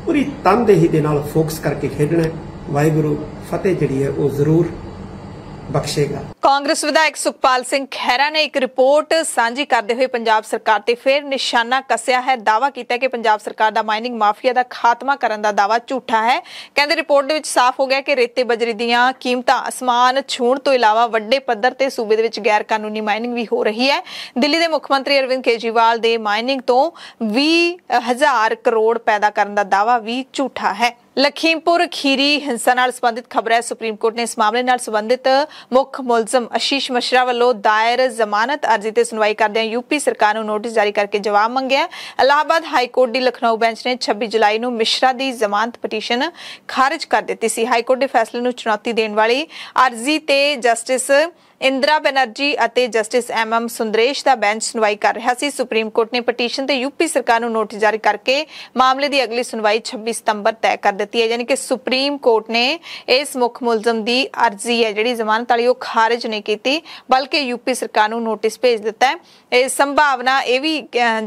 ਪੂਰੀ ਤਨਦੇਹੀ ਦੇ ਨਾਲ ਫੋਕਸ ਕਰਕੇ ਖੇਡਣਾ ਵਾਹਿਗੁਰੂ ਫਤਿਹ ਜਿਹੜੀ ਹੈ ਉਹ ਜ਼ਰੂਰ ਬਖਸ਼ੇਗਾ ਕਾਂਗਰਸ ਵਿਧਾਇਕ ਸੁਖਪਾਲ ਸਿੰਘ ਖਹਿਰਾ ਨੇ ਇੱਕ ਰਿਪੋਰਟ ਸਾਂਝੀ ਕਰਦੇ ਹੋਏ ਪੰਜਾਬ ਸਰਕਾਰ ਤੇ ਫੇਰ ਨਿਸ਼ਾਨਾ ਕੱਸਿਆ ਹੈ ਦਾਵਾ ਕੀਤਾ ਕਿ ਪੰਜਾਬ ਸਰਕਾਰ ਦਾ ਮਾਈਨਿੰਗ ਮਾਫੀਆ ਦਾ ਖਾਤਮਾ ਕਰਨ ਦਾ ਦਾਵਾ ਝੂਠਾ ਹੈ ਕਹਿੰਦੇ ਰਿਪੋਰਟ ਦੇ ਵਿੱਚ ਸਾਫ਼ ਹੋ ਗਿਆ ਕਿ ਰੇਤੇ ਬਜਰੀ ਦੀਆਂ ਕੀਮਤਾਂ ਅਸਮਾਨ ਛੂਣ ਤੋਂ ਇਲਾਵਾ ਵੱਡੇ ਪੱਧਰ ਤੇ ਸੂਬੇ ਦੇ ਵਿੱਚ ਗੈਰ ਕਾਨੂੰਨੀ ਮਾਈਨਿੰਗ ਵੀ ਹੋ ਰਹੀ ਹੈ ਦਿੱਲੀ ਦੇ ਮੁੱਖ ਮੰਤਰੀ ਅਰਵਿੰਦ ਕੇਜੀਵਾਲ ਦੇ ਮਾਈਨਿੰਗ ਤੋਂ 20000 ਕਰੋੜ ਪੈਦਾ ਕਰਨ ਦਾ ਦਾਵਾ ਵੀ ਝੂਠਾ ਹੈ ਲਖੀਮਪੁਰ ਖੀਰੀ ਹਿੰਸਾ ਨਾਲ ਸੰਬੰਧਿਤ ਖਬਰ ਹੈ ਸੁਪਰੀਮ ਕੋਰਟ ਨੇ ਇਸ ਮਾਮਲੇ ਨਾਲ ਸੰਬੰਧਿਤ ਮੁੱਖ ਮੁਲਜ਼ਮ ਅਸ਼ੀਸ਼ ਮਸ਼ਰਾ ਵੱਲੋਂ ਦਾਇਰ ਜ਼ਮਾਨਤ ਅਰਜ਼ੀ ਤੇ ਸੁਣਵਾਈ ਕਰਦਿਆਂ ਯੂਪੀ ਸਰਕਾਰ ਨੂੰ ਨੋਟਿਸ ਜਾਰੀ ਕਰਕੇ ਜਵਾਬ ਮੰਗਿਆ ਅਲਾਹਾਬਾਦ ਹਾਈ ਕੋਰਟ ਦੀ ਲਖਨਊ ਬੈਂਚ ਨੇ 26 ਜੁਲਾਈ ਨੂੰ ਮਿਸ਼ਰਾ ਦੀ ਜ਼ਮਾਨਤ ਪਟੀਸ਼ਨ ਖਾਰਜ ਕਰ ਦਿੱਤੀ ਸੀ ਹਾਈ ਕੋਰਟ ਦੇ ਫੈਸਲੇ ਨੂੰ ਚੁਣੌਤੀ ਦੇਣ ਵਾਲੀ ਅਰਜ਼ੀ ਤੇ ਜਸਟਿਸ ਇੰਦਰਾ ਬੈਨਰਜੀ ਅਤੇ ਜਸਟਿਸ ਐਮ ਐਮ ਸੁੰਦਰੇਸ਼ ਦਾ ਬੈਂਚ ਸੁਣਵਾਈ ਕਰ ਰਿਹਾ ਸੀ ਸੁਪਰੀਮ ਕੋਰਟ ਨੇ ਪਟੀਸ਼ਨ ਤੇ ਯੂਪੀ ਸਰਕਾਰ ਨੂੰ ਨੋਟਿਸ ਜਾਰੀ ਕਰਕੇ ਮਾਮਲੇ ਦੀ ਅਗਲੀ ਸੁਣਵਾਈ 26 ਸਤੰਬਰ ਤੈਅ ਕਰ ਦਿੱਤੀ ਹੈ ਯਾਨੀ ਕਿ ਸੁਪਰੀਮ ਕੋਰਟ ਨੇ ਇਸ ਮੁੱਖ ਮੁਲਜ਼ਮ ਦੀ ਅਰਜ਼ੀ ਹੈ ਜਿਹੜੀ ਜ਼ਮਾਨਤ ਵਾਲੀ ਉਹ ਖਾਰਜ ਨਹੀਂ ਕੀਤੀ ਬਲਕਿ ਯੂਪੀ ਸਰਕਾਰ ਨੂੰ ਨੋਟਿਸ ਭੇਜ ਦਿੱਤਾ ਹੈ ਇਹ ਸੰਭਾਵਨਾ ਇਹ ਵੀ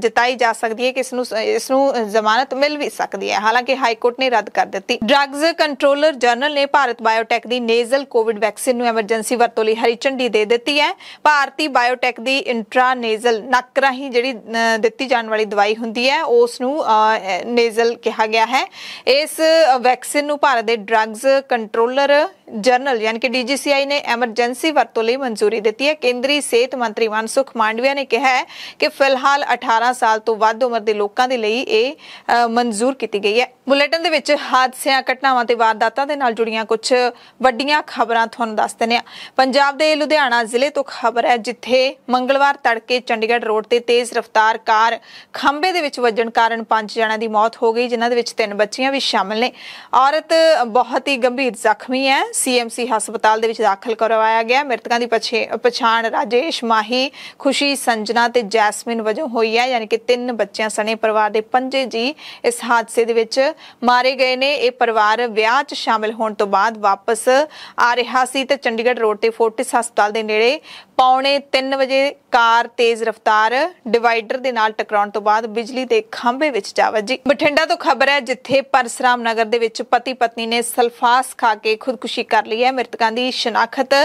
ਜਤਾਈ ਜਾ ਸਕਦੀ ਹੈ ਕਿ ਇਸ ਨੂੰ ਇਸ ਨੂੰ ਜ਼ਮਾਨਤ ਮਿਲ ਵੀ ਸਕਦੀ ਹੈ ਹਾਲਾਂਕਿ ਹਾਈ ਕੋਰਟ ਨੇ ਰੱਦ ਕਰ ਦਿੱਤੀ ਡਰੱਗਜ਼ ਕੰਟਰੋਲਰ ਜਨਰਲ ਨੇ ਭਾਰਤ ਬਾਇਓਟੈਕ ਦੀ ਨੇਜ਼ਲ ਕੋਵਿਡ ਵੈਕਸੀਨ ਨੂੰ ਐਮਰਜੈਂਸੀ ਵਰਤੋਂ ਲਈ ਹਰੀਚੰਦ ਡਬਲਯੂਐਮਡੀ ਦੇ ਦਿੱਤੀ ਹੈ ਭਾਰਤੀ ਬਾਇਓਟੈਕ ਦੀ ਇੰਟਰਾਨੇਜ਼ਲ ਨੱਕ ਰਾਹੀਂ ਜਿਹੜੀ ਦਿੱਤੀ ਜਾਣ ਵਾਲੀ ਦਵਾਈ ਹੁੰਦੀ ਹੈ ਉਸ ਨੂੰ ਨੇਜ਼ਲ ਕਿਹਾ ਗਿਆ ਹੈ ਇਸ ਵੈਕਸੀਨ ਨੂੰ ਭਾਰਤ ਦੇ ਡਰੱਗਸ ਕੰਟਰੋਲਰ ਜਨਰਲ ਯਾਨੀ ਕਿ ਡੀਜੀਸੀਆਈ ਨੇ ਐਮਰਜੈਂਸੀ ਵਰਤੋਂ ਲਈ ਮਨਜ਼ੂਰੀ ਦਿੱਤੀ ਹੈ ਕੇਂਦਰੀ ਸਿਹਤ ਮੰਤਰੀ ਮਨਸੁਖ ਮਾਂਡਵਿਆ ਨੇ ਕਿਹਾ ਹੈ ਕਿ ਫਿਲਹਾਲ 18 ਸਾਲ ਤੋਂ ਵੱਧ ਉਮਰ ਦੇ ਲੋਕਾਂ ਦੇ ਲਈ ਇਹ ਮਨਜ਼ੂਰ ਕੀਤੀ ਗਈ ਹੈ ਬੁਲੇਟਿਨ ਦੇ ਵਿੱਚ ਹਾਦਸਿਆਂ ਘਟਨਾਵਾਂ ਤੇ ਵਾਰਦਾਤਾਂ ਦੇ ਨਾਲ ਜੁੜੀਆਂ ਕੁਝ ਵੱਡੀਆਂ ਖਬਰਾਂ ਤੁਹਾਨੂੰ ਦੱਸ ਦਿੰਦੇ ਆ ਪੰਜਾਬ ਦੇ ਲੁਧਿਆਣਾ ਜ਼ਿਲ੍ਹੇ ਤੋਂ ਖਬਰ ਹੈ ਜਿੱਥੇ ਮੰਗਲਵਾਰ ਤੜਕੇ ਚੰਡੀਗੜ੍ਹ ਰੋਡ ਤੇ ਤੇਜ਼ ਰਫ਼ਤਾਰ ਕਾਰ ਖੰਭੇ ਦੇ ਵਿੱਚ ਵੱਜਣ ਕਾਰਨ ਪੰਜ ਜਣਾਂ ਦੀ ਮੌਤ ਹੋ ਗਈ ਜਿਨ੍ਹਾਂ ਦੇ ਵਿੱਚ ਤਿੰਨ ਬੱਚੀਆਂ ਵੀ ਸ਼ਾਮਲ ਨੇ ਔਰਤ ਬਹੁਤ ਹੀ ਗੰਭੀਰ ਜ਼ਖਮੀ ਹੈ ਸੀਐਮਸੀ ਹਸਪਤਾਲ ਦੇ ਵਿੱਚ ਦਾਖਲ ਕਰਵਾਇਆ ਗਿਆ ਮ੍ਰਿਤਕਾਂ ਦੀ ਪਛਾਣ ਰਾਜੇਸ਼ ਮਾਹੀ ਖੁਸ਼ੀ ਸੰਜਨਾ ਤੇ ਜੈਸਮਿਨ ਵਜੋਂ ਹੋਈ ਹੈ ਯਾਨੀ ਕਿ ਤਿੰਨ ਬੱਚਿਆਂ ਸਣੇ ਪਰਿਵਾਰ ਦੇ ਪੰਜੇ ਜੀ ਇਸ ਹਾਦਸੇ ਦੇ ਵਿੱਚ ਮਾਰੇ ਗਏ ਨੇ ਇਹ ਪਰਿਵਾਰ ਵਿਆਹ 'ਚ ਸ਼ਾਮਿਲ ਹੋਣ ਤੋਂ ਬਾਅਦ ਵਾਪਸ ਆ ਰਿਹਾ ਸੀ ਤੇ ਚੰਡੀਗੜ੍ਹ ਰੋਡ ਤੇ ਫੋਰਟਿਸ ਹਸਪਤਾਲ ਦੇ ਨੇੜੇ ਪੌਣੇ 3 ਵਜੇ ਕਾਰ ਤੇਜ਼ ਰਫ਼ਤਾਰ ਡਿਵਾਈਡਰ ਦੇ ਨਾਲ ਟਕਰਾਉਣ ਤੋਂ ਬਾਅਦ ਬਿਜਲੀ ਦੇ ਖੰਭੇ ਵਿੱਚ ਜਾ ਵੱਜੀ ਬਠਿੰਡਾ ਤੋਂ ਖਬਰ ਹੈ ਜਿੱਥੇ ਪਰਸਰਾਮ ਨਗਰ ਦੇ ਵਿੱਚ ਪਤੀ ਪਤਨੀ ਨੇ ਸਲਫਾਸ ਖਾ ਕੇ ਖੁਦਕੁਸ਼ੀ ਕਰ ਲਈ ਹੈ ਮ੍ਰਿਤਕਾਂ ਦੀ ਸ਼ਨਾਖਤ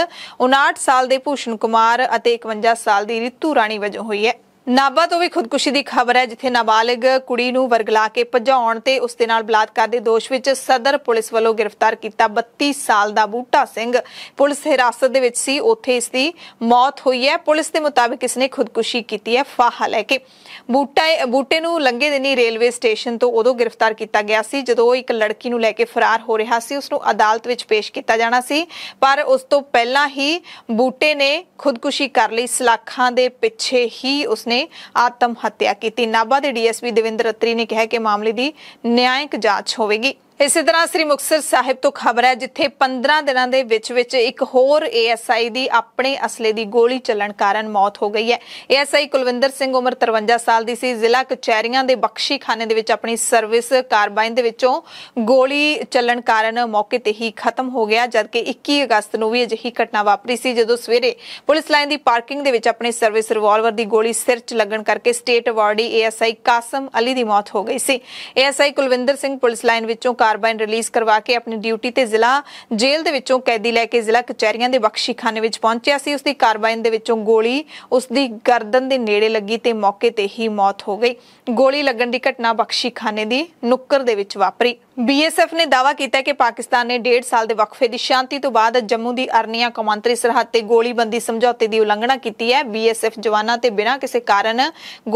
59 ਸਾਲ ਦੇ ਭੂਸ਼ਣ ਕੁਮਾਰ ਅਤੇ 51 ਸਾਲ ਦੀ ਰਿਤੂ ਰਾਣੀ ਵਜੋਂ ਹੋਈ ਹੈ ਨਾਬਾ ਤੋਂ ਵੀ ਖੁਦਕੁਸ਼ੀ ਦੀ ਖਬਰ ਹੈ ਜਿੱਥੇ ਨਾਬਾਲਗ ਕੁੜੀ ਨੂੰ ਵਰਗਲਾ ਕੇ ਭਜਾਉਣ ਤੇ ਉਸ ਦੇ ਨਾਲ ਬਲਾਤਕਾਰ ਦੇ ਦੋਸ਼ ਵਿੱਚ ਸਦਰ ਪੁਲਿਸ ਵੱਲੋਂ ਗ੍ਰਿਫਤਾਰ ਕੀਤਾ 32 ਸਾਲ ਦਾ ਬੂਟਾ ਸਿੰਘ ਪੁਲਿਸ ਹਿਰਾਸਤ ਦੇ ਵਿੱਚ ਸੀ ਉੱਥੇ ਇਸ ਦੀ ਮੌਤ ਹੋਈ ਹੈ ਪੁਲਿਸ ਦੇ ਮੁਤਾਬਕ ਇਸ ਨੇ ਖੁਦਕੁਸ਼ੀ ਕੀਤੀ ਹੈ ਫਾਹਾ ਲੈ ਕੇ ਬੂਟਾ ਬੂਟੇ ਨੂੰ ਲੰਗੇ ਦਿਨੀ ਰੇਲਵੇ ਸਟੇਸ਼ਨ ਤੋਂ ਉਦੋਂ ਗ੍ਰਿਫਤਾਰ ਕੀਤਾ ਗਿਆ ਸੀ ਜਦੋਂ ਇੱਕ ਲੜਕੀ ਨੂੰ ਲੈ ਕੇ ਫਰਾਰ ਹੋ ਰਿਹਾ ਸੀ ਉਸ ਨੂੰ ਅਦਾਲਤ ਵਿੱਚ ਪੇਸ਼ ਕੀਤਾ ਜਾਣਾ ਸੀ ਪਰ ਉਸ ਤੋਂ ਪਹਿਲਾਂ ਹੀ ਬੂਟੇ ਨੇ ਖੁਦਕੁਸ਼ੀ ਕਰ ਲਈ ਸਲਾਖਾਂ ਦੇ ਪਿੱਛੇ ਹੀ ਉਸਨੇ ਨੇ ਆਤਮ ਹੱਤਿਆ ਕੀਤੀ ਨਾਬਾ ਦੇ ਡੀਐਸਪੀ ਦੇਵਿੰਦਰ ਅਤਰੀ ਨੇ ਕਿਹਾ ਕਿ ਮਾਮਲੇ ਦੀ ਨਿਆਂਇਕ ਜਾਂਚ ਹੋਵੇਗੀ ਇਸੇ ਤਰ੍ਹਾਂ ਸ੍ਰੀ ਮੁਕਸਰ ਸਾਹਿਬ ਤੋਂ ਖਬਰ ਹੈ ਜਿੱਥੇ 15 ਦਿਨਾਂ ਦੇ ਵਿੱਚ ਵਿੱਚ ਇੱਕ ਹੋਰ ਏਐਸਆਈ ਦੀ ਆਪਣੇ ਅਸਲੇ ਦੀ ਗੋਲੀ ਚੱਲਣ ਕਾਰਨ ਮੌਤ ਹੋ ਗਈ ਹੈ ਏਐਸਆਈ ਕੁਲਵਿੰਦਰ ਸਿੰਘ ਉਮਰ 53 ਸਾਲ ਦੀ ਸੀ ਜ਼ਿਲ੍ਹਾ ਕਚਹਿਰੀਆਂ ਦੇ ਬਖਸ਼ੀ ਖਾਨੇ ਦੇ ਵਿੱਚ ਆਪਣੀ ਸਰਵਿਸ ਕਾਰਬਾਈਨ ਦੇ ਵਿੱਚੋਂ ਗੋਲੀ ਚੱਲਣ ਕਾਰਨ ਮੌਕੇ ਤੇ ਹੀ ਖਤਮ ਹੋ ਗਿਆ ਜਦਕਿ 21 ਅਗਸਤ ਨੂੰ ਵੀ ਅਜਿਹੀ ਘਟਨਾ ਵਾਪਰੀ ਸੀ ਜਦੋਂ ਸਵੇਰੇ ਪੁਲਿਸ ਲਾਈਨ ਦੀ ਪਾਰਕਿੰਗ ਦੇ ਵਿੱਚ ਆਪਣੇ ਸਰਵਿਸ ਰਿਵਾਲਵਰ ਦੀ ਗੋਲੀ ਸਿਰ 'ਚ ਲੱਗਣ ਕਰਕੇ state awardee ASI Kasam Ali ਦੀ ਮੌਤ ਹੋ ਗਈ ਸੀ ASI Kulwinder Singh police line ਵਿੱਚੋਂ ਕਾਰਬਾਈਨ ਰਿਲੀਜ਼ ਕਰਵਾ ਕੇ ਆਪਣੀ ਡਿਊਟੀ ਤੇ ਜ਼ਿਲ੍ਹਾ ਜੇਲ੍ਹ ਦੇ ਵਿੱਚੋਂ ਕੈਦੀ ਲੈ ਕੇ ਜ਼ਿਲ੍ਹਾ ਕਚਹਿਰੀਆਂ ਦੇ ਬਖਸ਼ੀਖਾਨੇ ਵਿੱਚ ਪਹੁੰਚਿਆ ਸੀ ਉਸ ਦੀ ਕਾਰਬਾਈਨ ਦੇ ਵਿੱਚੋਂ ਗੋਲੀ ਉਸ ਦੀ ਗਰਦਨ ਦੇ ਨੇੜੇ ਲੱਗੀ ਤੇ ਮੌਕੇ ਤੇ ਹੀ ਮੌਤ ਹੋ ਗਈ ਗੋਲੀ ਲੱਗਣ ਦੀ ਘਟਨਾ ਬਖਸ਼ੀਖਾਨੇ ਦੀ ਨੁੱਕਰ ਦੇ ਵਿੱਚ ਵਾਪਰੀ ਬੀਐਸਐਫ ਨੇ ਦਾਵਾ ਕੀਤਾ ਕਿ ਪਾਕਿਸਤਾਨ ਨੇ 1.5 ਸਾਲ ਦੇ ਵਕਫੇ ਦੀ ਸ਼ਾਂਤੀ ਤੋਂ ਬਾਅਦ ਜੰਮੂ ਦੀ ਅਰਨੀਆ ਕਮਾਂਤਰੀ ਸਰਹੱਦ ਤੇ ਗੋਲੀਬੰਦੀ ਸਮਝੌਤੇ ਦੀ ਉਲੰਘਣਾ ਕੀਤੀ ਹੈ ਬੀਐਸਐਫ ਜਵਾਨਾਂ ਤੇ ਬਿਨਾਂ ਕਿਸੇ ਕਾਰਨ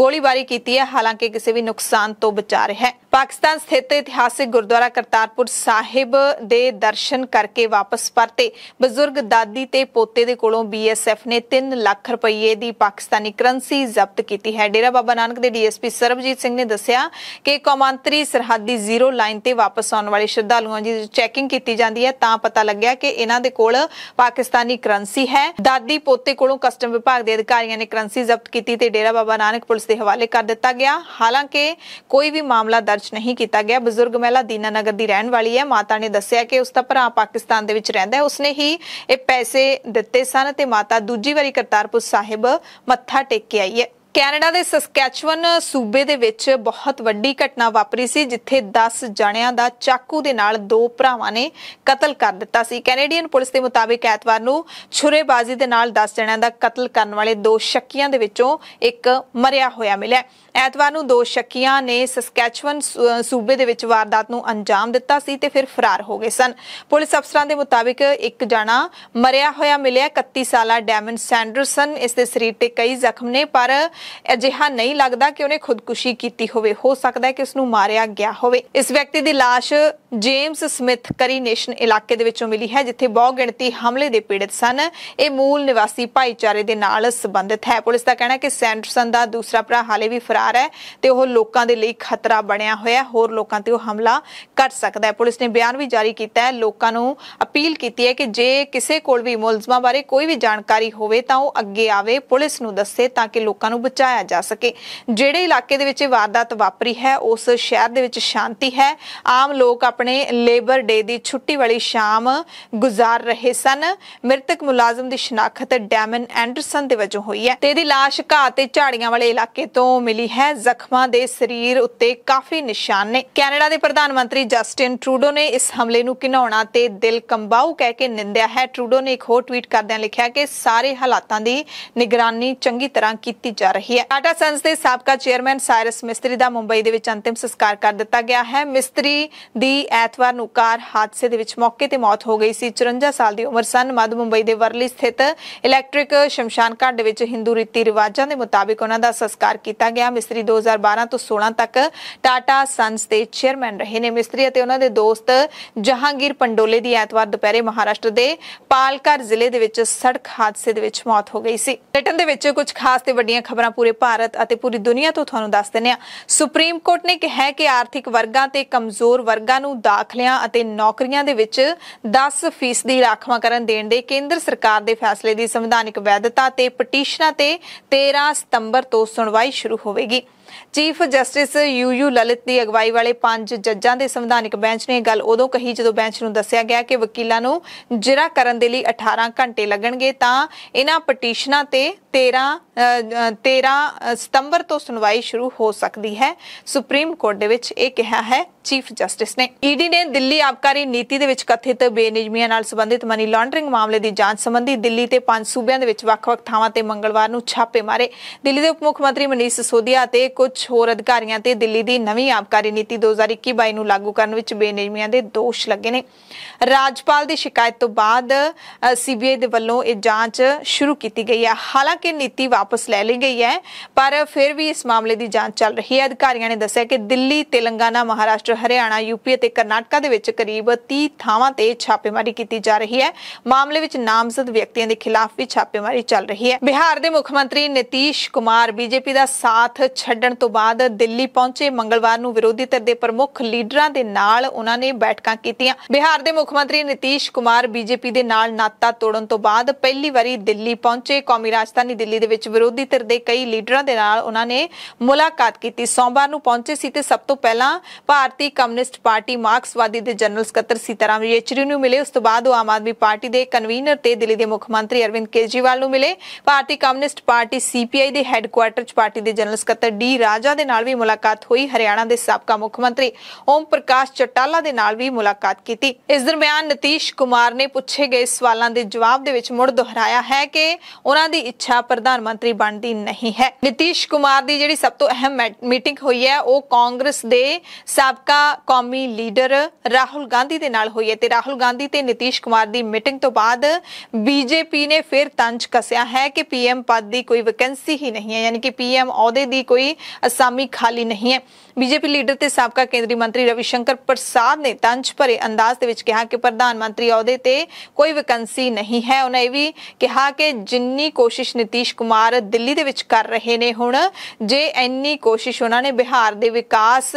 ਗੋਲੀਬਾਰੀ ਕੀਤੀ ਹੈ ਹਾਲਾਂਕਿ ਕਿਸੇ ਵੀ ਨੁਕਸਾਨ ਤੋਂ ਬਚਾ ਰਿਹਾ ਹੈ ਪਾਕਿਸਤਾਨ ਸਥਿਤ ਇਤਿਹਾਸਿਕ ਗੁਰਦੁਆਰਾ ਕਰਤਾਰਪੁਰ ਸਾਹਿਬ ਦੇ ਦਰਸ਼ਨ ਕਰਕੇ ਵਾਪਸ ਪਰਤੇ ਬਜ਼ੁਰਗ ਦਾਦੀ ਤੇ ਪੋਤੇ ਦੇ ਕੋਲੋਂ ਬੀਐਸਐਫ ਨੇ 3 ਲੱਖ ਰੁਪਏ ਦੀ ਪਾਕਿਸਤਾਨੀ ਕਰੰਸੀ ਜ਼ਬਤ ਕੀਤੀ ਹੈ ਡੇਰਾ ਬਾਬਾ ਨਾਨਕ ਦੇ ਡੀਐਸਪੀ ਸਰਬਜੀਤ ਸਿੰਘ ਨੇ ਦੱਸਿਆ ਕਿ ਕਮਾਂਤਰੀ ਸਰਹੱਦ ਦੀ ਜ਼ੀਰੋ ਲਾਈਨ ਤੇ ਵਾਪਸ ਆਉਣ ਵਾਲੇ ਸ਼ਰਧਾਲੂਆਂ ਦੀ ਚੈਕਿੰਗ ਕੀਤੀ ਜਾਂਦੀ ਹੈ ਤਾਂ ਪਤਾ ਲੱਗਿਆ ਕਿ ਇਹਨਾਂ ਦੇ ਕੋਲ ਪਾਕਿਸਤਾਨੀ ਕਰੰਸੀ ਹੈ ਦਾਦੀ ਪੋਤੇ ਕੋਲੋਂ ਕਸਟਮ ਵਿਭਾਗ ਦੇ ਅਧਿਕਾਰੀਆਂ ਨੇ ਕਰੰਸੀ ਜ਼ਬਤ ਕੀਤੀ ਤੇ ਡੇਰਾ ਬਾਬਾ ਨਾਨਕ ਪੁਲਿਸ ਦੇ ਹਵਾਲੇ ਕਰ ਦਿੱਤਾ ਗਿਆ ਹਾਲਾਂਕਿ ਕੋਈ ਵੀ ਮਾਮਲਾ ਦਰਜ ਨਹੀਂ ਕੀਤਾ ਗਿਆ ਬਜ਼ੁਰਗ ਮਹਿਲਾ ਦੀਨਾ ਨਗਰ ਦੀ ਰਹਿਣ ਵਾਲੀ ਹੈ ਮਾਤਾ ਨੇ ਦੱਸਿਆ ਕਿ ਉਸ ਦਾ ਭਰਾ ਪਾਕਿਸਤਾਨ ਦੇ ਵਿੱਚ ਰਹਿੰਦਾ ਹੈ ਉਸਨੇ ਹੀ ਇਹ ਪੈਸੇ ਦਿੱਤੇ ਸਨ ਤੇ ਮਾਤਾ ਦੂਜੀ ਵਾਰੀ ਕਰਤਾਰਪੁਰ ਸਾਹਿਬ ਮੱਥਾ ਟੇਕ ਕੇ ਆਈ ਹੈ ਕੈਨੇਡਾ ਦੇ ਸਸਕੈਚਵਨ ਸੂਬੇ ਦੇ ਵਿੱਚ ਬਹੁਤ ਵੱਡੀ ਘਟਨਾ ਵਾਪਰੀ ਸੀ ਜਿੱਥੇ 10 ਜਣਿਆਂ ਦਾ ਚਾਕੂ ਦੇ ਨਾਲ ਦੋ ਭਰਾਵਾਂ ਨੇ ਕਤਲ ਕਰ ਦਿੱਤਾ ਸੀ ਕੈਨੇਡੀਅਨ ਪੁਲਿਸ ਦੇ ਮੁਤਾਬਿਕ ਐਤਵਾਰ ਨੂੰ ਛੁਰੇਬਾਜ਼ੀ ਦੇ ਨਾਲ 10 ਜਣਿਆਂ ਦਾ ਕਤਲ ਕਰਨ ਵਾਲੇ ਦੋ ਸ਼ੱਕੀਆਂ ਦੇ ਵਿੱਚੋਂ ਇੱਕ ਮਰਿਆ ਹੋਇਆ ਮਿਲਿਆ ਐਤਵਾਰ ਨੂੰ ਦੋ ਸ਼ੱਕੀਆਂ ਨੇ ਸਸਕੈਚਵਨ ਸੂਬੇ ਦੇ ਵਿੱਚ ਵਾਰਦਾਤ ਨੂੰ ਅੰਜਾਮ ਦਿੱਤਾ ਸੀ ਤੇ ਫਿਰ ਫਰਾਰ ਹੋ ਗਏ ਸਨ ਪੁਲਿਸ ਅਫਸਰਾਂ ਦੇ ਮੁਤਾਬਿਕ ਇੱਕ ਜਣਾ ਮਰਿਆ ਹੋਇਆ ਮਿਲਿਆ 31 ਸਾਲਾ ਡੈਮਨ ਸੈਂਡਰਸਨ ਇਸ ਦੇ ਸਰੀਰ ਤੇ ਕਈ ਜ਼ਖਮ ਨੇ ਪਰ ਅਜਿਹਾ ਨਹੀਂ ਲੱਗਦਾ ਕਿ ਉਹਨੇ ਖੁਦਕੁਸ਼ੀ ਕੀਤੀ ਹੋਵੇ ਹੋ ਸਕਦਾ ਹੈ ਕਿ ਉਸ ਨੂੰ ਮਾਰਿਆ ਗਿਆ ਹੋਵੇ ਇਸ ਵਿਅਕਤੀ ਦੀ ਲਾਸ਼ ਜੇਮਸ ਸਮਿਥ ਕਰੀ ਨੇਸ਼ਨ ਇਲਾਕੇ ਦੇ ਵਿੱਚੋਂ ਮਿਲੀ ਹੈ ਜਿੱਥੇ ਬਹੁ ਗਿਣਤੀ ਹਮਲੇ ਦੇ ਪੀੜਤ ਸਨ ਇਹ ਮੂਲ ਨਿਵਾਸੀ ਭਾਈਚਾਰੇ ਦੇ ਨਾਲ ਸੰਬੰਧਿਤ ਹੈ ਪੁਲਿਸ ਦਾ ਕਹਿਣਾ ਹੈ ਕਿ ਸੈਂਡਰਸਨ ਦਾ ਦੂਸਰਾ ਭਰਾ ਹਾਲੇ ਵੀ ਫਰਾਰ ਆ ਹੈ ਤੇ ਉਹ ਲੋਕਾਂ ਦੇ ਲਈ ਖਤਰਾ ਬਣਿਆ ਹੋਇਆ ਹੋਰ ਲੋਕਾਂ ਤੇ ਉਹ ਹਮਲਾ ਕਰ ਸਕਦਾ ਹੈ ਪੁਲਿਸ ਨੇ ਬਿਆਨ ਵੀ ਜਾਰੀ ਕੀਤਾ ਹੈ ਲੋਕਾਂ ਨੂੰ ਅਪੀਲ ਕੀਤੀ ਹੈ ਕਿ ਜੇ ਕਿਸੇ ਕੋਲ ਵੀ ਮੁਲਜ਼ਮਾਂ ਬਾਰੇ ਕੋਈ ਵੀ ਜਾਣਕਾਰੀ ਹੋਵੇ ਤਾਂ ਉਹ ਅੱਗੇ ਆਵੇ ਪੁਲਿਸ ਨੂੰ ਦੱਸੇ ਤਾਂ ਕਿ ਲੋਕਾਂ ਨੂੰ ਬਚਾਇਆ ਜਾ ਸਕੇ ਜਿਹੜੇ ਇਲਾਕੇ ਦੇ ਵਿੱਚ ਵਾਰਦਾਤ ਵਾਪਰੀ ਹੈ ਉਸ ਸ਼ਹਿਰ ਦੇ ਵਿੱਚ ਸ਼ਾਂਤੀ ਹੈ ਆਮ ਲੋਕ ਆਪਣੇ ਲੇਬਰ ਡੇ ਦੀ ਛੁੱਟੀ ਵਾਲੀ ਸ਼ਾਮ ਗੁਜ਼ਾਰ ਰਹੇ ਸਨ ਮ੍ਰਿਤਕ ਮੁਲਾਜ਼ਮ ਦੀ ਸ਼ਨਾਖਤ ਡੈਮਨ ਐਂਡਰਸਨ ਦੇ ਵਜੋਂ ਹੋਈ ਹੈ ਤੇ ਇਹਦੀ ਲਾਸ਼ ਘਾਹ ਤੇ ਝਾੜੀਆਂ ਵਾਲੇ ਇਲਾਕੇ ਤੋਂ ਮਿਲੀ ਹੈ ਜ਼ਖਮਾਂ ਦੇ ਸਰੀਰ ਉੱਤੇ ਕਾਫੀ ਨਿਸ਼ਾਨ ਨੇ ਕੈਨੇਡਾ ਦੇ ਪ੍ਰਧਾਨ ਮੰਤਰੀ ਜਸਟਿਨ ਟਰੂਡੋ ਨੇ ਇਸ ਹਮਲੇ ਨੂੰ ਘਿਨਾਉਣਾ ਤੇ ਦਿਲ ਕੰਬਾਉ ਕਹਿ ਕੇ ਨਿੰਦਿਆ ਹੈ ਟਰੂਡੋ ਨੇ ਇੱਕ ਹੋਰ ਟਵੀਟ ਕਰਦਿਆਂ ਲਿਖਿਆ ਕਿ ਸਾਰੇ ਹਾਲਾਤਾਂ ਦੀ ਨਿਗਰਾਨੀ ਚੰਗੀ ਤਰ੍ਹਾਂ ਕੀਤੀ ਜਾ ਰਹੀ ਹੈ ਟਾਟਾ ਸੰਸ ਦੇ ਸਾਬਕਾ ਚੇਅਰਮੈਨ ਸਾਇਰਸ ਮਿਸਤਰੀ ਦਾ ਮੁੰਬਈ ਦੇ ਵਿੱਚ ਅੰਤਿਮ ਸੰਸਕਾਰ ਕਰ ਦਿੱਤਾ ਗਿਆ ਹੈ ਮਿਸਤਰੀ ਦੀ ਐਤਵਾਰ ਨੂੰ ਕਾਰ ਹਾਦਸੇ ਦੇ ਵਿੱਚ ਮੌਕੇ ਤੇ ਮੌਤ ਹੋ ਗਈ ਸੀ 54 ਸਾਲ ਦੀ ਉਮਰ ਸਨ ਮੱਧ ਮੁੰਬਈ ਦੇ ਵਰਲੀ ਸਥਿਤ ਇਲੈਕਟ੍ਰਿਕ ਸ਼ਮਸ਼ਾਨ ਘਾਟ ਦੇ ਵਿੱਚ ਹਿੰਦੂ ਰੀਤੀ ਰਿਵਾਜਾਂ ਦੇ ਮੁਤਾਬਿਕ ਉਹਨਾਂ ਦਾ ਸੰਸਕਾਰ ਕੀਤਾ ਗਿਆ ਮਿਸਤਰੀ 2012 ਤੋਂ 16 ਤੱਕ ਟਾਟਾ ਸੰਸ ਦੇ ਚੇਅਰਮੈਨ ਰਹੇ ਨੇ ਮਿਸਤਰੀ ਅਤੇ ਉਹਨਾਂ ਦੇ ਦੋਸਤ ਜਹਾਂਗੀਰ ਪੰਡੋਲੇ ਦੀ ਐਤਵਾਰ ਦੁਪਹਿਰੇ ਮਹਾਰਾਸ਼ਟਰ ਦੇ ਪਾਲਕਰ ਜ਼ਿਲ੍ਹੇ ਦੇ ਵਿੱਚ ਸੜਕ ਹਾਦਸੇ ਦੇ ਵਿੱਚ ਮੌਤ ਹੋ ਗਈ ਸੀ ਬ੍ਰਿਟਨ ਦੇ ਵਿੱਚ ਕੁਝ ਖਾਸ ਤੇ ਵੱਡੀਆਂ ਖਬਰਾਂ ਪੂਰੇ ਭਾਰਤ ਅਤੇ ਪੂਰੀ ਦੁਨੀਆ ਤੋਂ ਤੁਹਾਨੂੰ ਦੱਸ ਦਿੰਨੇ ਆ ਸੁਪਰੀਮ ਕੋਰਟ ਨੇ ਕਿਹਾ ਕਿ ਆਰਥਿਕ ਵਰਗਾਂ ਤੇ ਕਮਜ਼ੋਰ ਵਰਗਾਂ ਨੂੰ ਦਾਖਲਿਆਂ ਅਤੇ ਨੌਕਰੀਆਂ ਦੇ ਵਿੱਚ 10% ਦੀ ਰਾਖਵਾਂਕਰਨ ਦੇਣ ਦੇ ਕੇਂਦਰ ਸਰਕਾਰ ਦੇ ਫੈਸਲੇ ਦੀ ਸੰਵਿਧਾਨਿਕ ਵੈਧਤਾ ਤੇ ਪਟੀਸ਼ਨਾਂ ਤੇ 13 ਸਤੰਬਰ ਤੋਂ ਸੁਣਵਾਈ ਸ਼ੁਰੂ ਹੋਵੇਗੀ ಆಗಿ chief justice U U Lalit ਦੀ ਅਗਵਾਈ ਵਾਲੇ ਪੰਜ ਜੱਜਾਂ ਦੇ ਸੰਵਿਧਾਨਿਕ ਬੈਂਚ ਨੇ ਗੱਲ ਉਦੋਂ ਕਹੀ ਜਦੋਂ ਬੈਂਚ ਨੂੰ ਦੱਸਿਆ ਗਿਆ ਕਿ ਵਕੀਲਾਂ ਨੂੰ ਜਿਰਾ ਕਰਨ ਦੇ ਲਈ 18 ਘੰਟੇ ਲੱਗਣਗੇ ਤਾਂ ਇਹਨਾਂ ਪਟੀਸ਼ਨਾਂ ਤੇ 13 13 ਸਤੰਬਰ ਤੋਂ ਸੁਣਵਾਈ ਸ਼ੁਰੂ ਹੋ ਸਕਦੀ ਹੈ ਸੁਪਰੀਮ ਕੋਰਟ ਦੇ ਵਿੱਚ ਇਹ ਕਿਹਾ ਹੈ ਚੀਫ ਜਸਟਿਸ ਨੇ ਈਡੀ ਨੇ ਦਿੱਲੀ ਆਪਕਾਰੀ ਨੀਤੀ ਦੇ ਵਿੱਚ ਕਥਿਤ ਬੇਨਿਯਮੀਆਂ ਨਾਲ ਸੰਬੰਧਿਤ ਮਨੀ ਲਾਂਡਰਿੰਗ ਮਾਮਲੇ ਦੀ ਜਾਂਚ ਸੰਬੰਧੀ ਦਿੱਲੀ ਤੇ ਪੰਜ ਸੂਬਿਆਂ ਦੇ ਵਿੱਚ ਵੱਖ-ਵੱਖ ਥਾਵਾਂ ਤੇ ਮੰਗਲਵਾਰ ਨੂੰ ਛਾਪੇ ਮਾਰੇ ਦਿੱਲੀ ਦੇ ਉਪ ਮੁੱਖ ਮੰਤਰੀ ਮਨੀਸ਼ ਸੋਦੀਆ ਤੇ ਕੁਝ ਹੋਰ ਅਧਿਕਾਰੀਆਂ ਤੇ ਦਿੱਲੀ ਦੀ ਨਵੀਂ ਆਬਕਾਰੀ ਨੀਤੀ 2021-22 ਨੂੰ ਲਾਗੂ ਕਰਨ ਵਿੱਚ ਬੇਨਿਯਮੀਆਂ ਦੇ ਦੋਸ਼ ਲੱਗੇ ਨੇ ਰਾਜਪਾਲ ਦੀ ਸ਼ਿਕਾਇਤ ਤੋਂ ਬਾਅਦ ਸੀਬੀਆਈ ਦੇ ਵੱਲੋਂ ਇਹ ਜਾਂਚ ਸ਼ੁਰੂ ਕੀਤੀ ਗਈ ਹੈ ਹਾਲਾਂਕਿ ਨੀਤੀ ਵਾਪਸ ਲੈ ਲਈ ਗਈ ਹੈ ਪਰ ਫਿਰ ਵੀ ਇਸ ਮਾਮਲੇ ਦੀ ਜਾਂਚ ਚੱਲ ਰਹੀ ਹੈ ਅਧਿਕਾਰੀਆਂ ਨੇ ਦੱਸਿਆ ਕਿ ਦਿੱਲੀ ਤੇਲੰਗਾਨਾ ਮਹਾਰਾਸ਼ਟਰ ਹਰਿਆਣਾ ਯੂਪੀ ਅਤੇ ਕਰਨਾਟਕਾ ਦੇ ਵਿੱਚ ਕਰੀਬ 30 ਥਾਵਾਂ ਤੇ ਛਾਪੇਮਾਰੀ ਕੀਤੀ ਜਾ ਰਹੀ ਹੈ ਮਾਮਲੇ ਵਿੱਚ ਨਾਮਜ਼ਦ ਵਿਅਕਤੀਆਂ ਦੇ ਖਿਲਾਫ ਵੀ ਛਾਪੇਮਾਰੀ ਚੱਲ ਰਹੀ ਹੈ ਬਿਹਾਰ ਦੇ ਮੁੱਖ ਮੰਤਰੀ ਨਿਤੀਸ਼ ਕੁਮਾਰ ਬੀਜੇਪੀ ਦਾ ਸਾਥ ਛੱਡਣ ਜਿੱਤਣ ਤੋਂ ਬਾਅਦ ਦਿੱਲੀ ਪਹੁੰਚੇ ਮੰਗਲਵਾਰ ਨੂੰ ਵਿਰੋਧੀ ਧਿਰ ਦੇ ਪ੍ਰਮੁੱਖ ਲੀਡਰਾਂ ਦੇ ਨਾਲ ਉਹਨਾਂ ਨੇ ਬੈਠਕਾਂ ਕੀਤੀਆਂ ਬਿਹਾਰ ਦੇ ਮੁੱਖ ਮੰਤਰੀ ਨਿਤੀਸ਼ ਕੁਮਾਰ ਬੀਜੇਪੀ ਦੇ ਨਾਲ ਨਾਤਾ ਤੋੜਨ ਤੋਂ ਬਾਅਦ ਪਹਿਲੀ ਵਾਰੀ ਦਿੱਲੀ ਪਹੁੰਚੇ ਕੌਮੀ ਰਾਜਧਾਨੀ ਦਿੱਲੀ ਦੇ ਵਿੱਚ ਵਿਰੋਧੀ ਧਿਰ ਦੇ ਕਈ ਲੀਡਰਾਂ ਦੇ ਨਾਲ ਉਹਨਾਂ ਨੇ ਮੁਲਾਕਾਤ ਕੀਤੀ ਸੋਮਵਾਰ ਨੂੰ ਪਹੁੰਚੇ ਸੀ ਤੇ ਸਭ ਤੋਂ ਪਹਿਲਾਂ ਭਾਰਤੀ ਕਮਿਊਨਿਸਟ ਪਾਰਟੀ ਮਾਰਕਸਵਾਦੀ ਦੇ ਜਨਰਲ ਸਕੱਤਰ ਸੀਤਾਰਾਮ ਯੇਚਰੀ ਨੂੰ ਮਿਲੇ ਉਸ ਤੋਂ ਬਾਅਦ ਉਹ ਆਮ ਆਦਮੀ ਪਾਰਟੀ ਦੇ ਕਨਵੀਨਰ ਤੇ ਦਿੱਲੀ ਦੇ ਮੁੱਖ ਮੰਤਰੀ ਅਰਵਿੰਦ ਕੇਜਰੀਵਾਲ ਨੂੰ ਮਿਲੇ ਭਾਰਤੀ ਕਮਿਊਨਿਸਟ ਪਾਰਟੀ ਸੀਪੀਆਈ ਦੇ ਹੈੱਡਕੁਆਰਟਰ ਚ ਪਾਰਟੀ ਦੇ ਜਨਰਲ ਸਕੱਤਰ ਡੀ ਰਾਜਾ ਦੇ ਨਾਲ ਵੀ ਮੁਲਾਕਾਤ ਹੋਈ ਹਰਿਆਣਾ ਦੇ ਸਾਬਕਾ ਮੁੱਖ ਮੰਤਰੀ ਓਮ ਪ੍ਰਕਾਸ਼ ਚਟਾਲਾ ਦੇ ਨਾਲ ਵੀ ਮੁਲਾਕਾਤ ਕੀਤੀ ਇਸ ਦਰਮਿਆਨ ਨਤੀਸ਼ ਕੁਮਾਰ ਨੇ ਪੁੱਛੇ ਗਏ ਸਵਾਲਾਂ ਦੇ ਜਵਾਬ ਦੇ ਵਿੱਚ ਮੁੜ ਦੁਹਰਾਇਆ ਹੈ ਕਿ ਉਹਨਾਂ ਦੀ ਇੱਛਾ ਪ੍ਰਧਾਨ ਮੰਤਰੀ ਬਣਨ ਦੀ ਨਹੀਂ ਹੈ ਨਤੀਸ਼ ਕੁਮਾਰ ਦੀ ਜਿਹੜੀ ਸਭ ਤੋਂ ਅਹਿਮ ਮੀਟਿੰਗ ਹੋਈ ਹੈ ਉਹ ਕਾਂਗਰਸ ਦੇ ਸਾਬਕਾ ਕੌਮੀ ਲੀਡਰ ਰਾਹੁਲ ਗਾਂਧੀ ਦੇ ਨਾਲ ਹੋਈ ਹੈ ਤੇ ਰਾਹੁਲ ਗਾਂਧੀ ਤੇ ਨਤੀਸ਼ ਕੁਮਾਰ ਦੀ ਮੀਟਿੰਗ ਤੋਂ ਬਾਅਦ ਬੀਜੇਪੀ ਨੇ ਫਿਰ ਤੰਜ ਕਸਿਆ ਹੈ ਕਿ ਪੀਐਮ ਪਦ ਦੀ ਕੋਈ ਵੈਕੈਂਸੀ ਹੀ ਨਹੀਂ ਹੈ ਯਾਨੀ ਕਿ ਪੀਐਮ ਅਹੁਦੇ ਦੀ ਕੋਈ ਅਸਾमी खाली नहीं है ਬੀਜੇਪੀ ਲੀਡਰ ਤੇ ਸਾਬਕਾ ਕੇਂਦਰੀ ਮੰਤਰੀ ਰਵੀ ਸ਼ੰਕਰ ਪ੍ਰਸਾਦ ਨੇ ਤੰਜ ਭਰੇ ਅੰਦਾਜ਼ ਦੇ ਵਿੱਚ ਕਿਹਾ ਕਿ ਪ੍ਰਧਾਨ ਮੰਤਰੀ ਅਹੁਦੇ ਤੇ ਕੋਈ ਵੈਕੈਂਸੀ ਨਹੀਂ ਹੈ ਉਹਨਾਂ ਇਹ ਵੀ ਕਿਹਾ ਕਿ ਜਿੰਨੀ ਕੋਸ਼ਿਸ਼ ਨਿਤੀਸ਼ ਕੁਮਾਰ ਦਿੱਲੀ ਦੇ ਵਿੱਚ ਕਰ ਰਹੇ ਨੇ ਹੁਣ ਜੇ ਇੰਨੀ ਕੋਸ਼ਿਸ਼ ਉਹਨਾਂ ਨੇ ਬਿਹਾਰ ਦੇ ਵਿਕਾਸ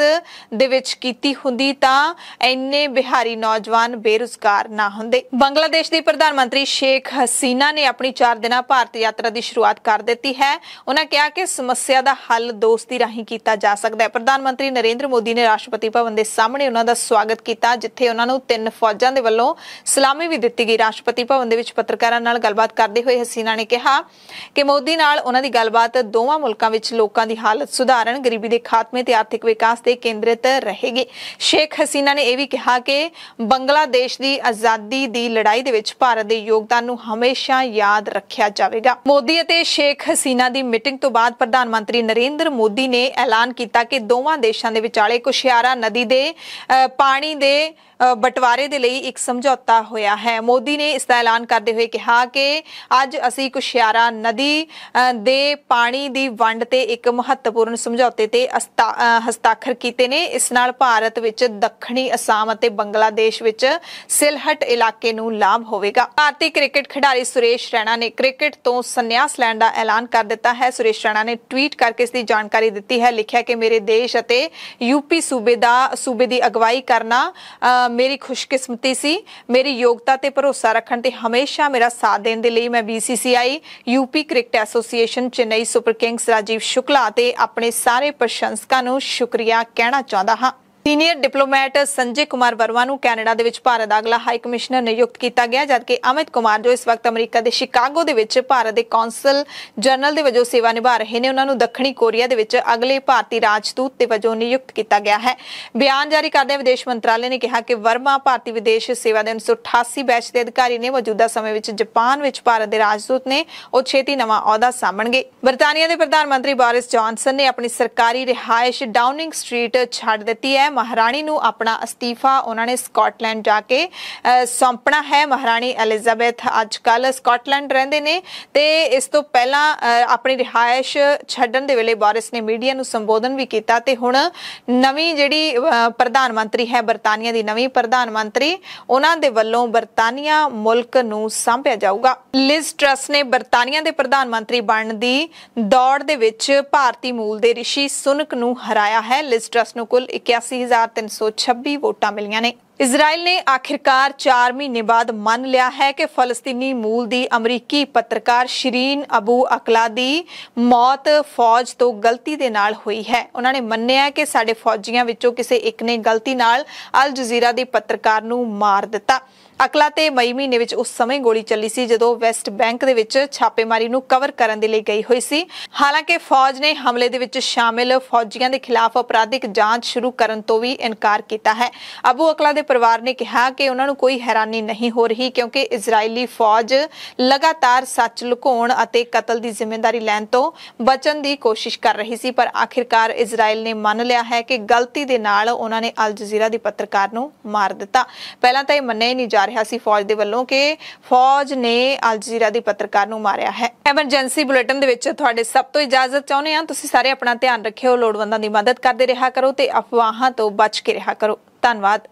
ਦੇ ਵਿੱਚ ਕੀਤੀ ਹੁੰਦੀ ਤਾਂ ਇੰਨੇ ਬਿਹਾਰੀ ਨੌਜਵਾਨ ਬੇਰੁਜ਼ਗਾਰ ਨਾ ਹੁੰਦੇ ਬੰਗਲਾਦੇਸ਼ ਦੀ ਪ੍ਰਧਾਨ ਮੰਤਰੀ ਸ਼ੇਖ ਹਸੀਨਾ ਨੇ ਆਪਣੀ 4 ਦਿਨਾਂ ਭਾਰਤ ਯਾਤਰਾ ਦੀ ਸ਼ੁਰੂਆਤ ਕਰ ਦਿੱਤੀ ਹੈ ਉਹਨਾਂ ਕਿਹਾ ਕਿ ਸਮੱਸਿਆ ਦਾ ਹੱਲ ਦੋਸਤੀ ਰਾਹੀਂ ਕੀਤਾ ਜਾ ਸਕਦਾ ਹੈ ਪ੍ਰਧਾਨ ਮੰਤਰੀ ਨਰਿੰਦਰ ਮੋਦੀ ਨੇ ਰਾਸ਼ਟਰਪਤੀ ਭਵਨ ਦੇ ਸਾਹਮਣੇ ਉਹਨਾਂ ਦਾ ਸਵਾਗਤ ਕੀਤਾ ਜਿੱਥੇ ਉਹਨਾਂ ਨੂੰ ਤਿੰਨ ਫੌਜਾਂ ਦੇ ਵੱਲੋਂ ਸਲਾਮੀ ਵੀ ਦਿੱਤੀ ਗਈ ਰਾਸ਼ਟਰਪਤੀ ਭਵਨ ਦੇ ਵਿੱਚ ਪੱਤਰਕਾਰਾਂ ਨਾਲ ਗੱਲਬਾਤ ਕਰਦੇ ਹੋਏ ਹਸੀਨਾ ਨੇ ਕਿਹਾ ਕਿ ਮੋਦੀ ਨਾਲ ਉਹਨਾਂ ਦੀ ਗੱਲਬਾਤ ਦੋਵਾਂ ਮੁਲਕਾਂ ਵਿੱਚ ਲੋਕਾਂ ਦੀ ਹਾਲਤ ਸੁਧਾਰਨ ਗਰੀਬੀ ਦੇ ਖਾਤਮੇ ਤੇ ਆਰਥਿਕ ਵਿਕਾਸ ਤੇ ਕੇਂਦਰਿਤ ਰਹੇਗੀ ਸ਼ੇਖ ਹਸੀਨਾ ਨੇ ਇਹ ਵੀ ਕਿਹਾ ਕਿ ਬੰਗਲਾਦੇਸ਼ ਦੀ ਆਜ਼ਾਦੀ ਦੀ ਲੜਾਈ ਦੇ ਵਿੱਚ ਭਾਰਤ ਦੇ ਯੋਗਦਾਨ ਨੂੰ ਹਮੇਸ਼ਾ ਯਾਦ ਰੱਖਿਆ ਜਾਵੇਗਾ ਮੋਦੀ ਅਤੇ ਸ਼ੇਖ ਹਸੀਨਾ ਦੀ ਮੀਟਿੰਗ ਤੋਂ ਬਾਅਦ ਪ੍ਰਧਾਨ ਮੰਤਰੀ ਨਰਿੰਦਰ ਮੋਦੀ ਨੇ ਐਲਾਨ ਕੀਤਾ ਕਿ ਦੋਵਾਂ ਦੋਵਾਂ ਦੇਸ਼ਾਂ ਦੇ ਵਿਚਾਲੇ ਕੁਸ਼ਿਆਰਾ ਨਦੀ ਦੇ ਪਾਣੀ ਦੇ ਬਟਵਾਰੇ ਦੇ ਲਈ ਇੱਕ ਸਮਝੌਤਾ ਹੋਇਆ ਹੈ ਮੋਦੀ ਨੇ ਇਸ ਦਾ ਐਲਾਨ ਕਰਦੇ ਹੋਏ ਕਿਹਾ ਕਿ ਅੱਜ ਅਸੀਂ ਕੁਸ਼ਿਆਰਾ ਨਦੀ ਦੇ ਪਾਣੀ ਦੀ ਵੰਡ ਤੇ ਇੱਕ ਮਹੱਤਵਪੂਰਨ ਸਮਝੌਤੇ ਤੇ ਹਸਤਾਖਰ ਕੀਤੇ ਨੇ ਇਸ ਨਾਲ ਭਾਰਤ ਵਿੱਚ ਦੱਖਣੀ ਅਸਾਮ ਅਤੇ ਬੰਗਲਾਦੇਸ਼ ਵਿੱਚ ਸਿਲਹਟ ਇਲਾਕੇ ਨੂੰ ਲਾਭ ਹੋਵੇਗਾ ਭਾਰਤੀ ਕ੍ਰਿਕਟ ਖਿਡਾਰੀ ਸੁਰੇਸ਼ ਰੈਣਾ ਨੇ ਕ੍ਰਿਕਟ ਤੋਂ ਸੰਨਿਆਸ ਲੈਣ ਦਾ ਐਲਾਨ ਕਰ ਦਿੱਤਾ ਹੈ ਸੁਰੇਸ਼ ਰੈਣਾ ਨੇ ਟਵੀਟ ਕਰਕੇ ਇਸ ਦੀ ਜਾਣਕਾਰੀ ਦਿੱਤੀ ਹੈ ਲਿਖਿਆ ਕਿ ਮੇਰੇ ਦੇਸ਼ ਅਤੇ ਯੂਪੀ ਸੂਬੇ ਦਾ ਸੂਬੇ ਦੀ ਅਗਵਾਈ ਕਰਨਾ ਮੇਰੀ ਖੁਸ਼ਕਿਸਮਤੀ ਸੀ ਮੇਰੀ ਯੋਗਤਾ ਤੇ ਭਰੋਸਾ ਰੱਖਣ ਤੇ ਹਮੇਸ਼ਾ ਮੇਰਾ ਸਾਥ ਦੇਣ ਦੇ ਲਈ ਮੈਂ BCCI UP cricket association Chennai super kings Rajiv Shukla ਤੇ ਆਪਣੇ ਸਾਰੇ ਪ੍ਰਸ਼ੰਸਕਾਂ ਨੂੰ ਸ਼ੁਕਰੀਆ ਕਹਿਣਾ ਚਾਹੁੰਦਾ ਹਾਂ ਸੀਨੀਅਰ ਡਿਪਲੋਮੈਟ ਸੰਜੇ ਕੁਮਾਰ ਵਰਮਾ ਨੂੰ ਕੈਨੇਡਾ ਦੇ ਵਿੱਚ ਭਾਰਤ ਦਾ ਅਗਲਾ ਹਾਈ ਕਮਿਸ਼ਨਰ ਨਿਯੁਕਤ ਕੀਤਾ ਗਿਆ ਜਦਕਿ ਅਮਿਤ ਕੁਮਾਰ ਜੋ ਇਸ ਵਕਤ ਅਮਰੀਕਾ ਦੇ ਸ਼ਿਕਾਗੋ ਦੇ ਵਿੱਚ ਭਾਰਤ ਦੇ ਕੌਂਸਲ ਜਨਰਲ ਦੇ ਵਜੋਂ ਸੇਵਾ ਨਿਭਾ ਰਹੇ ਨੇ ਉਹਨਾਂ ਨੂੰ ਦੱਖਣੀ ਕੋਰੀਆ ਦੇ ਵਿੱਚ ਅਗਲੇ ਭਾਰਤੀ ਰਾਜਦੂਤ ਦੇ ਵਜੋਂ ਨਿਯੁਕਤ ਕੀਤਾ ਗਿਆ ਹੈ ਬਿਆਨ ਜਾਰੀ ਕਰਦੇ ਵਿਦੇਸ਼ ਮੰਤਰਾਲੇ ਨੇ ਕਿਹਾ ਕਿ ਵਰਮਾ ਭਾਰਤੀ ਵਿਦੇਸ਼ ਸੇਵਾ ਦੇ 1988 ਬੈਚ ਦੇ ਅਧਿਕਾਰੀ ਨੇ ਮੌਜੂਦਾ ਸਮੇਂ ਵਿੱਚ ਜਾਪਾਨ ਵਿੱਚ ਭਾਰਤ ਦੇ ਰਾਜਦੂਤ ਨੇ ਉਹ ਛੇਤੀ ਨਵਾਂ ਅਹੁਦਾ ਸਾਂਭਣਗੇ ਬ੍ਰਿਟਾਨੀਆ ਦੇ ਪ੍ਰਧਾਨ ਮੰਤਰੀ ਬੋਰਿਸ ਜੌਨਸਨ ਨੇ ਆਪਣੀ ਸਰਕਾਰੀ ਰਿਹਾਇਸ਼ ਡਾਊਨਿੰਗ ਸਟਰੀਟ ਛੱਡ ਦਿੱਤੀ ਹੈ ਮਹਾਰਾਣੀ ਨੂੰ ਆਪਣਾ ਅਸਤੀਫਾ ਉਹਨਾਂ ਨੇ ਸਕਾਟਲੈਂਡ ਜਾ ਕੇ ਸੌਂਪਣਾ ਹੈ ਮਹਾਰਾਣੀ ਐਲਿਜ਼ਾਬੈਥ ਅੱਜ ਕੱਲ ਸਕਾਟਲੈਂਡ ਰਹਿੰਦੇ ਨੇ ਤੇ ਇਸ ਤੋਂ ਪਹਿਲਾਂ ਆਪਣੀ ਰਿਹਾਇਸ਼ ਛੱਡਣ ਦੇ ਵੇਲੇ ਬਾਰਿਸ ਨੇ ਮੀਡੀਆ ਨੂੰ ਸੰਬੋਧਨ ਵੀ ਕੀਤਾ ਤੇ ਹੁਣ ਨਵੀਂ ਜਿਹੜੀ ਪ੍ਰਧਾਨ ਮੰਤਰੀ ਹੈ ਬਰਤਾਨੀਆ ਦੀ ਨਵੀਂ ਪ੍ਰਧਾਨ ਮੰਤਰੀ ਉਹਨਾਂ ਦੇ ਵੱਲੋਂ ਬਰਤਾਨੀਆ ਮੁਲਕ ਨੂੰ ਸੰਭਿਆ ਜਾਊਗਾ ਲਿਜ਼ ਟਰਸ ਨੇ ਬਰਤਾਨੀਆ ਦੇ ਪ੍ਰਧਾਨ ਮੰਤਰੀ ਬਣਨ ਦੀ ਦੌੜ ਦੇ ਵਿੱਚ ਭਾਰਤੀ ਮੂਲ ਦੇ ਰਿਸ਼ੀ ਸੁਨਕ ਨੂੰ ਹਰਾਇਆ ਹੈ ਲਿਜ਼ ਟਰਸ ਨੂੰ ਕੁੱਲ 32326 ਵੋਟਾਂ ਮਿਲੀਆਂ ਨੇ ਇਜ਼ਰਾਈਲ ਨੇ ਆਖਿਰਕਾਰ 4 ਮਹੀਨੇ ਬਾਅਦ ਮੰਨ ਲਿਆ ਹੈ ਕਿ ਫਲਸਤੀਨੀ ਮੂਲ ਦੀ ਅਮਰੀਕੀ ਪੱਤਰਕਾਰ ਸ਼ਰੀਨ ਅਬੂ ਅਕਲਾ ਦੀ ਮੌਤ ਫੌਜ ਤੋਂ ਗਲਤੀ ਦੇ ਨਾਲ ਹੋਈ ਹੈ ਉਹਨਾਂ ਨੇ ਮੰਨਿਆ ਕਿ ਸਾਡੇ ਫੌਜੀਆਂ ਵਿੱਚੋਂ ਕਿਸੇ ਇੱਕ ਨੇ ਗਲਤੀ ਨਾਲ ਅਲ ਜਜ਼ੀਰਾ ਦੇ ਪੱਤਰਕਾਰ ਨੂੰ ਮਾਰ ਦਿੱਤਾ ਅਕਲਾ ਤੇ ਮਈ ਮਹੀਨੇ ਵਿੱਚ ਉਸ ਸਮੇਂ ਗੋਲੀ ਚੱਲੀ ਸੀ ਜਦੋਂ ਵੈਸਟ ਬੈਂਕ ਦੇ ਵਿੱਚ ਛਾਪੇਮਾਰੀ ਨੂੰ ਕਵਰ ਕਰਨ ਦੇ ਲਈ ਗਈ ਹੋਈ ਸੀ ਹਾਲਾਂਕਿ ਫੌਜ ਨੇ ਹਮਲੇ ਦੇ ਵਿੱਚ ਸ਼ਾਮਿਲ ਫੌਜੀਆਂ ਦੇ ਖਿਲਾਫ ਅਪਰਾਧਿਕ ਜਾਂਚ ਸ਼ੁਰੂ ਕਰਨ ਤੋਂ ਵੀ ਇਨਕਾਰ ਕੀਤਾ ਹੈ ਅਬੂ ਅਕਲਾ ਪਰਿਵਾਰ ਨੇ ਕਿਹਾ ਕਿ ਉਹਨਾਂ ਨੂੰ ਕੋਈ ਹੈਰਾਨੀ ਨਹੀਂ ਹੋ ਰਹੀ ਕਿਉਂਕਿ ਇਜ਼ਰਾਈਲੀ ਫੌਜ ਲਗਾਤਾਰ ਸੱਚ ਲੁਕਾਉਣ ਅਤੇ ਕਤਲ ਦੀ ਜ਼ਿੰਮੇਵਾਰੀ ਲੈਣ ਤੋਂ ਬਚਣ ਦੀ ਕੋਸ਼ਿਸ਼ ਕਰ ਰਹੀ ਸੀ ਪਰ ਆਖਿਰਕਾਰ ਇਜ਼ਰਾਈਲ ਨੇ ਮੰਨ ਲਿਆ ਹੈ ਕਿ ਗਲਤੀ ਦੇ ਨਾਲ ਉਹਨਾਂ ਨੇ ਅਲ ਜਜ਼ੀਰਾ ਦੀ ਪੱਤਰਕਾਰ ਨੂੰ ਮਾਰ ਦਿੱਤਾ ਪਹਿਲਾਂ ਤਾਂ ਇਹ ਮੰਨਿਆ ਹੀ ਨਹੀਂ ਜਾ ਰਿਹਾ ਸੀ ਫੌਜ ਦੇ ਵੱਲੋਂ ਕਿ ਫੌਜ ਨੇ ਅਲ ਜਜ਼ੀਰਾ ਦੀ ਪੱਤਰਕਾਰ ਨੂੰ ਮਾਰਿਆ ਹੈ ਐਮਰਜੈਂਸੀ ਬੁਲੇਟਿਨ ਦੇ ਵਿੱਚ ਤੁਹਾਡੇ ਸਭ ਤੋਂ ਇਜਾਜ਼ਤ ਚਾਹੁੰਦੇ ਹਾਂ ਤੁਸੀਂ ਸਾਰੇ ਆਪਣਾ ਧਿਆਨ ਰੱਖਿਓ ਲੋੜਵੰਦਾਂ ਦੀ ਮਦਦ ਕਰਦੇ ਰਿਹਾ ਕਰੋ ਤੇ ਅਫਵਾਹਾਂ ਤੋਂ ਬਚ ਕੇ ਰਿਹਾ ਕਰੋ ਧੰਨਵਾਦ